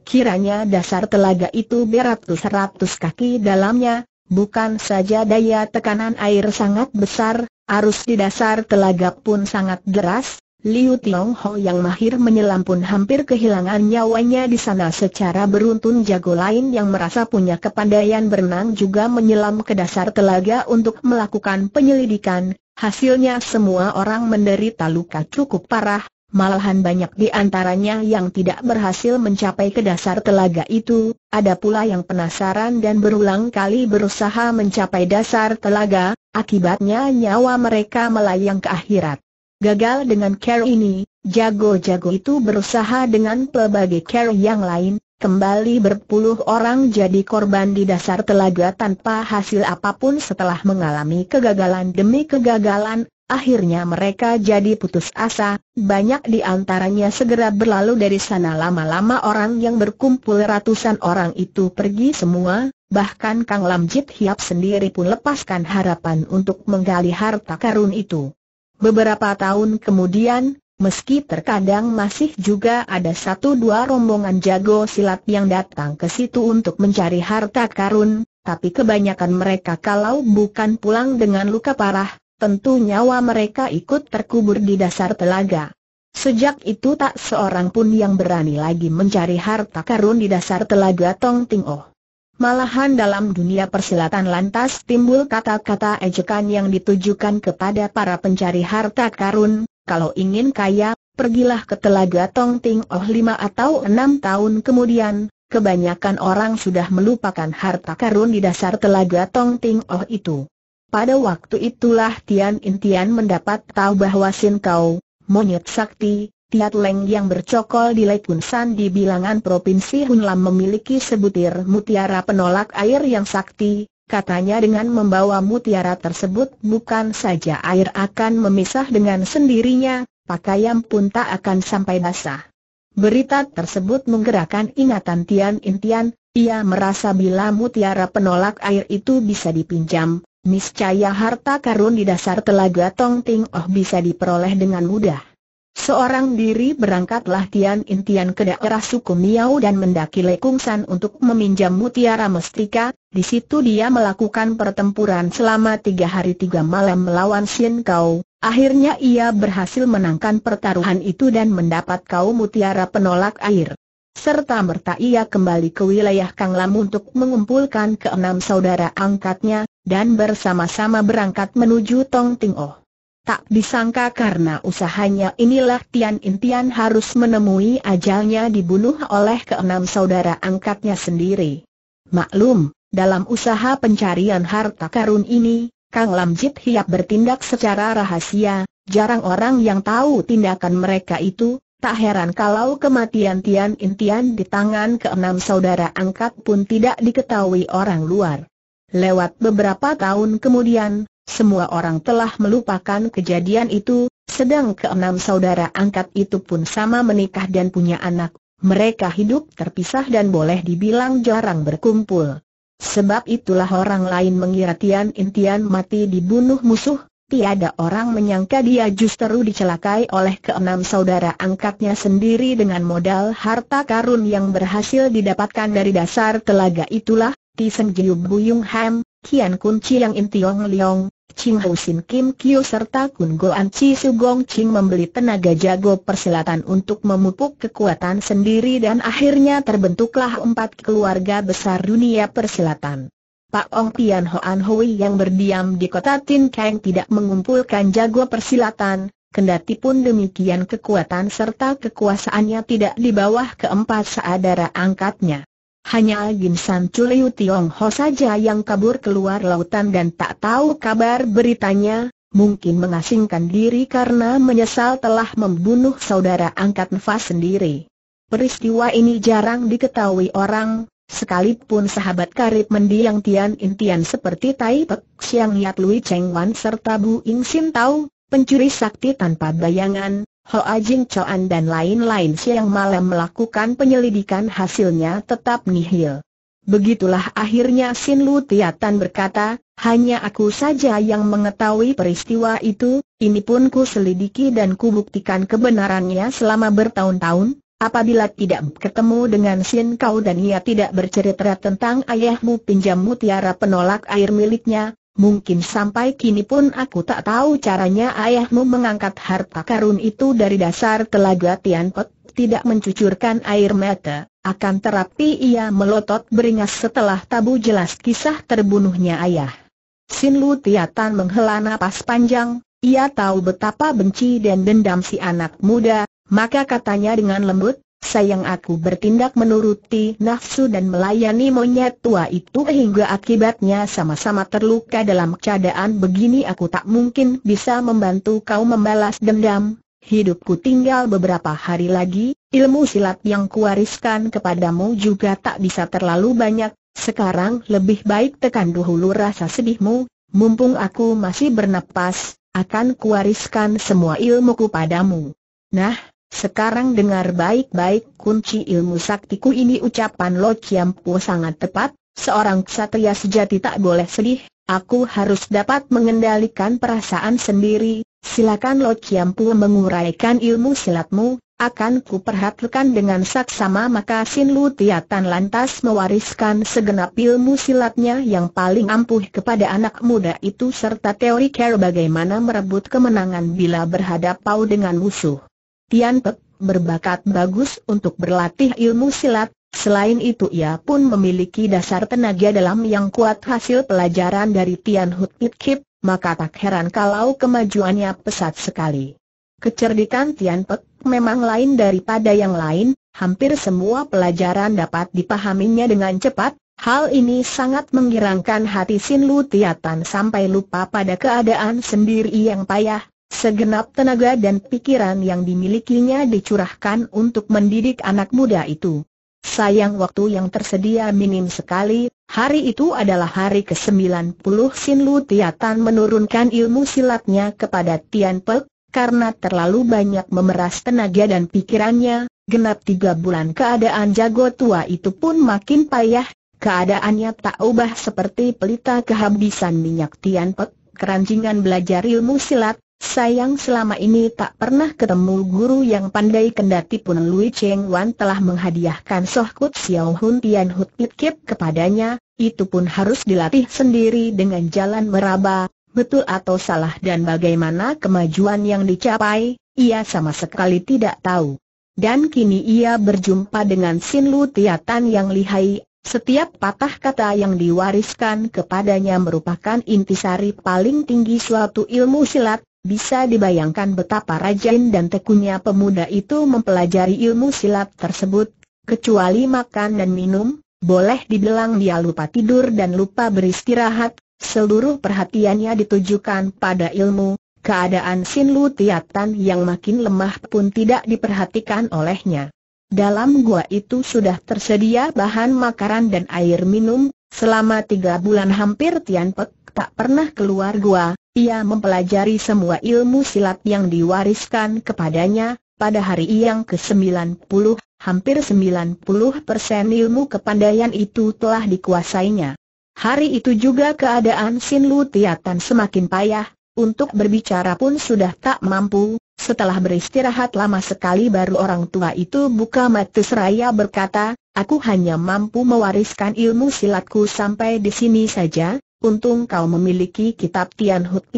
Kiranya dasar telaga itu beratus-ratus kaki dalamnya, Bukan saja daya tekanan air sangat besar, arus di dasar telaga pun sangat deras, Liu Tiong Ho yang mahir menyelam pun hampir kehilangan nyawanya di sana secara beruntun jago lain yang merasa punya kepandaian berenang juga menyelam ke dasar telaga untuk melakukan penyelidikan, hasilnya semua orang menderita luka cukup parah, Malahan banyak di antaranya yang tidak berhasil mencapai ke dasar telaga itu, ada pula yang penasaran dan berulang kali berusaha mencapai dasar telaga, akibatnya nyawa mereka melayang ke akhirat. Gagal dengan care ini, jago-jago itu berusaha dengan pelbagai care yang lain, kembali berpuluh orang jadi korban di dasar telaga tanpa hasil apapun setelah mengalami kegagalan demi kegagalan, Akhirnya mereka jadi putus asa, banyak di antaranya segera berlalu dari sana lama-lama orang yang berkumpul ratusan orang itu pergi semua, bahkan Kang Lam Jit Hiap sendiri pun lepaskan harapan untuk menggali harta karun itu. Beberapa tahun kemudian, meski terkadang masih juga ada satu dua rombongan jago silat yang datang ke situ untuk mencari harta karun, tapi kebanyakan mereka kalau bukan pulang dengan luka parah, tentu nyawa mereka ikut terkubur di dasar telaga. Sejak itu tak seorang pun yang berani lagi mencari harta karun di dasar telaga Tong Ting Oh. Malahan dalam dunia persilatan lantas timbul kata-kata ejekan yang ditujukan kepada para pencari harta karun, kalau ingin kaya, pergilah ke telaga Tong Ting Oh lima atau enam tahun kemudian, kebanyakan orang sudah melupakan harta karun di dasar telaga Tong Ting Oh itu. Pada waktu itulah Tian Intian mendapat tahu bahwa Sin Kau, monyet sakti, Tiat Leng yang bercokol di Lake San di bilangan Provinsi Hunlam memiliki sebutir mutiara penolak air yang sakti, Katanya dengan membawa mutiara tersebut bukan saja air akan memisah dengan sendirinya, pakaian pun tak akan sampai basah. Berita tersebut menggerakkan ingatan Tian Intian, ia merasa bila mutiara penolak air itu bisa dipinjam, Niscaya harta karun di dasar telaga Tong Ting Oh bisa diperoleh dengan mudah. Seorang diri berangkatlah Tian Intian ke daerah suku Miao dan mendaki Lekungsan untuk meminjam mutiara mestika, di situ dia melakukan pertempuran selama tiga hari tiga malam melawan Xin Kau, akhirnya ia berhasil menangkan pertaruhan itu dan mendapat kau mutiara penolak air. Serta merta ia kembali ke wilayah Kang Lam untuk mengumpulkan keenam saudara angkatnya, dan bersama-sama berangkat menuju Tong Ting Oh. Tak disangka karena usahanya inilah Tian Intian harus menemui ajalnya dibunuh oleh keenam saudara angkatnya sendiri. Maklum, dalam usaha pencarian harta karun ini, Kang Lam Jit Hiap bertindak secara rahasia, jarang orang yang tahu tindakan mereka itu, tak heran kalau kematian Tian Intian di tangan keenam saudara angkat pun tidak diketahui orang luar. Lewat beberapa tahun kemudian, semua orang telah melupakan kejadian itu, sedang keenam saudara angkat itu pun sama menikah dan punya anak. Mereka hidup terpisah dan boleh dibilang jarang berkumpul. Sebab itulah orang lain mengira Tian Intian mati dibunuh musuh, tiada orang menyangka dia justru dicelakai oleh keenam saudara angkatnya sendiri dengan modal harta karun yang berhasil didapatkan dari dasar telaga itulah, Ti Sen Jiu Buyung Ham, Kian Kun yang In Tiong Leong, Ching Ho Sin Kim Kyu serta Kun Go An Chi Su Gong Ching membeli tenaga jago persilatan untuk memupuk kekuatan sendiri dan akhirnya terbentuklah empat keluarga besar dunia persilatan. Pak Ong Tian An Hui yang berdiam di kota Tin Kang tidak mengumpulkan jago persilatan, Kendati pun demikian kekuatan serta kekuasaannya tidak di bawah keempat saudara angkatnya. Hanya Gimsan Chuliu Tiong Ho saja yang kabur keluar lautan dan tak tahu kabar beritanya, mungkin mengasingkan diri karena menyesal telah membunuh saudara angkat Nfas sendiri. Peristiwa ini jarang diketahui orang, sekalipun sahabat karib mendiang Tian Tian seperti Tai Pek Siang Yat Lui Cheng Wan serta Bu Ing Sin tahu, pencuri sakti tanpa bayangan, Ho ajing Choan dan lain-lain siang malam melakukan penyelidikan hasilnya tetap nihil. Begitulah akhirnya Sin Lu Tiatan berkata, hanya aku saja yang mengetahui peristiwa itu, ini pun ku selidiki dan ku buktikan kebenarannya selama bertahun-tahun, apabila tidak ketemu dengan Sin Kau dan ia tidak bercerita tentang ayahmu pinjam mutiara penolak air miliknya, Mungkin sampai kini pun aku tak tahu caranya ayahmu mengangkat harta karun itu dari dasar telaga Tianpet, tidak mencucurkan air mata, akan terapi ia melotot beringas setelah tabu jelas kisah terbunuhnya ayah. Sin Lu Tiatan menghela napas panjang, ia tahu betapa benci dan dendam si anak muda, maka katanya dengan lembut, sayang aku bertindak menuruti nafsu dan melayani monyet tua itu hingga akibatnya sama-sama terluka dalam keadaan begini aku tak mungkin bisa membantu kau membalas dendam. Hidupku tinggal beberapa hari lagi, ilmu silat yang kuwariskan kepadamu juga tak bisa terlalu banyak, sekarang lebih baik tekan dulu rasa sedihmu, mumpung aku masih bernapas, akan kuwariskan semua ilmuku padamu. Nah, sekarang dengar baik-baik kunci ilmu saktiku ini ucapan Lo Chiam Po sangat tepat, seorang ksatria sejati tak boleh sedih, aku harus dapat mengendalikan perasaan sendiri, silakan Lo Chiam Po menguraikan ilmu silatmu, akan kuperhatikan dengan saksama maka Sin Lu Tiatan lantas mewariskan segenap ilmu silatnya yang paling ampuh kepada anak muda itu serta teori care bagaimana merebut kemenangan bila pau dengan musuh. Tian Pek berbakat bagus untuk berlatih ilmu silat, selain itu ia pun memiliki dasar tenaga dalam yang kuat hasil pelajaran dari Tian Hut Pit Kip, maka tak heran kalau kemajuannya pesat sekali. Kecerdikan Tian Pek memang lain daripada yang lain, hampir semua pelajaran dapat dipahaminya dengan cepat, Hal ini sangat menggirangkan hati Sin Lu Tiatan sampai lupa pada keadaan sendiri yang payah, Segenap tenaga dan pikiran yang dimilikinya dicurahkan untuk mendidik anak muda itu. Sayang waktu yang tersedia minim sekali, hari itu adalah hari ke-90 Sin Lu Tiatan menurunkan ilmu silatnya kepada Tian Pek, karena terlalu banyak memeras tenaga dan pikirannya, genap tiga bulan keadaan jago tua itu pun makin payah, keadaannya tak ubah seperti pelita kehabisan minyak Tian Pek, keranjingan belajar ilmu silat, Sayang selama ini tak pernah ketemu guru yang pandai kendati pun Lui Cheng Wan telah menghadiahkan Soh Kut Xiao Hun Tian Hut Pit Kip kepadanya, itu pun harus dilatih sendiri dengan jalan meraba, betul atau salah dan bagaimana kemajuan yang dicapai, ia sama sekali tidak tahu. Dan kini ia berjumpa dengan Sin Lu Tiatan yang lihai, setiap patah kata yang diwariskan kepadanya merupakan intisari paling tinggi suatu ilmu silat, bisa dibayangkan betapa rajin dan tekunnya pemuda itu mempelajari ilmu silat tersebut, kecuali makan dan minum, boleh dibilang dia lupa tidur dan lupa beristirahat, seluruh perhatiannya ditujukan pada ilmu, keadaan Sin Lu Tiatan yang makin lemah pun tidak diperhatikan olehnya. Dalam gua itu sudah tersedia bahan makanan dan air minum, selama tiga bulan hampir Tian Pek tak pernah keluar gua, ia mempelajari semua ilmu silat yang diwariskan kepadanya, pada hari yang ke-90, hampir 90 persen ilmu kepandaian itu telah dikuasainya. Hari itu juga keadaan Sin Lu Tiatan semakin payah, untuk berbicara pun sudah tak mampu, setelah beristirahat lama sekali baru orang tua itu buka mata seraya berkata, aku hanya mampu mewariskan ilmu silatku sampai di sini saja, Untung kau memiliki kitab Tian Hut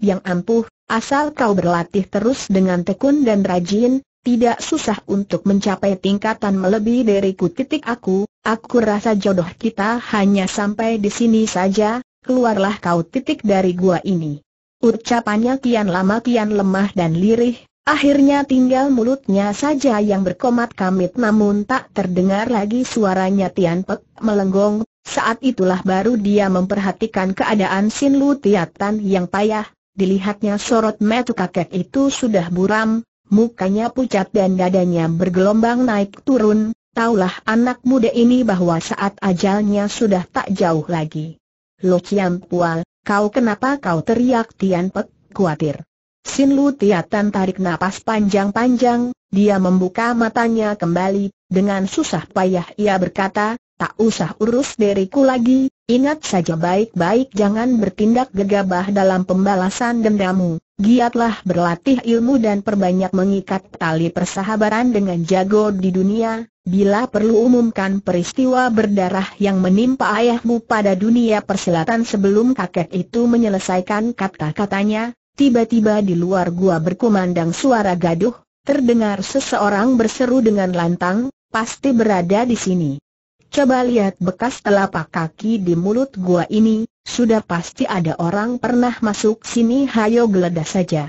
yang ampuh, asal kau berlatih terus dengan tekun dan rajin, tidak susah untuk mencapai tingkatan melebihi diriku. titik aku, aku rasa jodoh kita hanya sampai di sini saja, keluarlah kau titik dari gua ini. Ucapannya kian lama kian lemah dan lirih, akhirnya tinggal mulutnya saja yang berkomat kamit namun tak terdengar lagi suaranya Tian Pek melenggong, saat itulah baru dia memperhatikan keadaan Sin Lu Tiatan yang payah, dilihatnya sorot mata kakek itu sudah buram, mukanya pucat dan dadanya bergelombang naik turun, Taulah anak muda ini bahwa saat ajalnya sudah tak jauh lagi. Lu Cian Pual, kau kenapa kau teriak Tian Pek, khawatir. Sin Lu Tiatan tarik napas panjang-panjang, dia membuka matanya kembali, dengan susah payah ia berkata, tak usah urus diriku lagi, ingat saja baik-baik jangan bertindak gegabah dalam pembalasan dendamu, giatlah berlatih ilmu dan perbanyak mengikat tali persahabatan dengan jago di dunia, bila perlu umumkan peristiwa berdarah yang menimpa ayahmu pada dunia persilatan sebelum kakek itu menyelesaikan kata-katanya, tiba-tiba di luar gua berkumandang suara gaduh, terdengar seseorang berseru dengan lantang, pasti berada di sini. Coba lihat bekas telapak kaki di mulut gua ini, sudah pasti ada orang pernah masuk sini hayo geledah saja.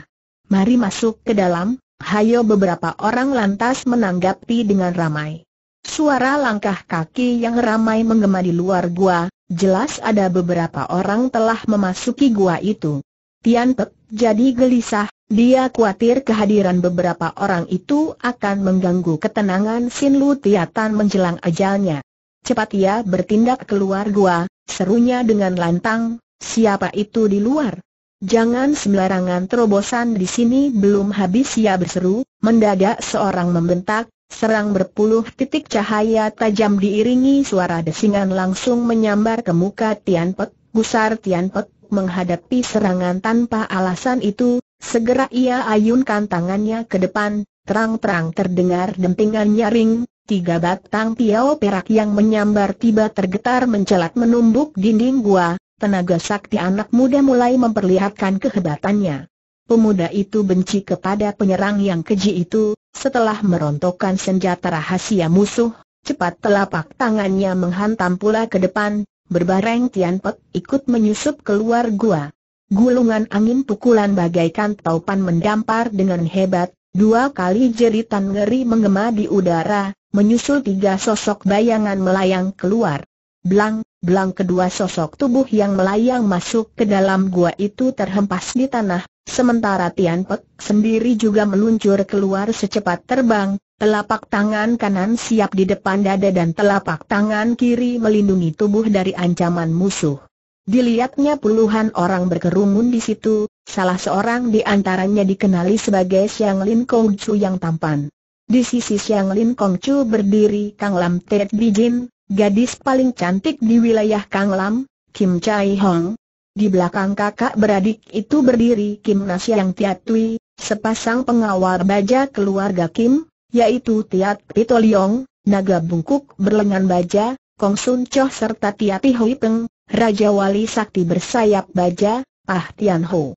Mari masuk ke dalam, hayo beberapa orang lantas menanggapi dengan ramai. Suara langkah kaki yang ramai menggema di luar gua, jelas ada beberapa orang telah memasuki gua itu. Tian Pek jadi gelisah, dia khawatir kehadiran beberapa orang itu akan mengganggu ketenangan Sin Lu Tiatan menjelang ajalnya. Cepat ia bertindak keluar gua, serunya dengan lantang, siapa itu di luar? Jangan sembarangan terobosan di sini belum habis ia berseru, mendadak seorang membentak, serang berpuluh titik cahaya tajam diiringi suara desingan langsung menyambar ke muka Tian Pek, gusar Tian Pek menghadapi serangan tanpa alasan itu, segera ia ayunkan tangannya ke depan, terang-terang terdengar dentingan nyaring, Tiga batang piao perak yang menyambar tiba tergetar mencelat menumbuk dinding gua, tenaga sakti anak muda mulai memperlihatkan kehebatannya. Pemuda itu benci kepada penyerang yang keji itu, setelah merontokkan senjata rahasia musuh, cepat telapak tangannya menghantam pula ke depan, berbareng Tian Pek ikut menyusup keluar gua. Gulungan angin pukulan bagaikan taupan mendampar dengan hebat, dua kali jeritan ngeri mengema di udara, menyusul tiga sosok bayangan melayang keluar. Blang, blang kedua sosok tubuh yang melayang masuk ke dalam gua itu terhempas di tanah, sementara Tian Pek sendiri juga meluncur keluar secepat terbang, telapak tangan kanan siap di depan dada dan telapak tangan kiri melindungi tubuh dari ancaman musuh. Dilihatnya puluhan orang berkerumun di situ, salah seorang di antaranya dikenali sebagai Xiang Lin Kong Chu yang tampan. Di sisi Siang Lin Kong Chu berdiri Kang Lam Tet Bijin, gadis paling cantik di wilayah Kang Lam, Kim Chai Hong. Di belakang kakak beradik itu berdiri Kim Nasyang Tui, sepasang pengawal baja keluarga Kim, yaitu Tiat Leong, Naga Bungkuk berlengan baja, Kong Sun Choh serta Tiati Hui Peng, Raja Wali Sakti bersayap baja, Ah Tian Ho.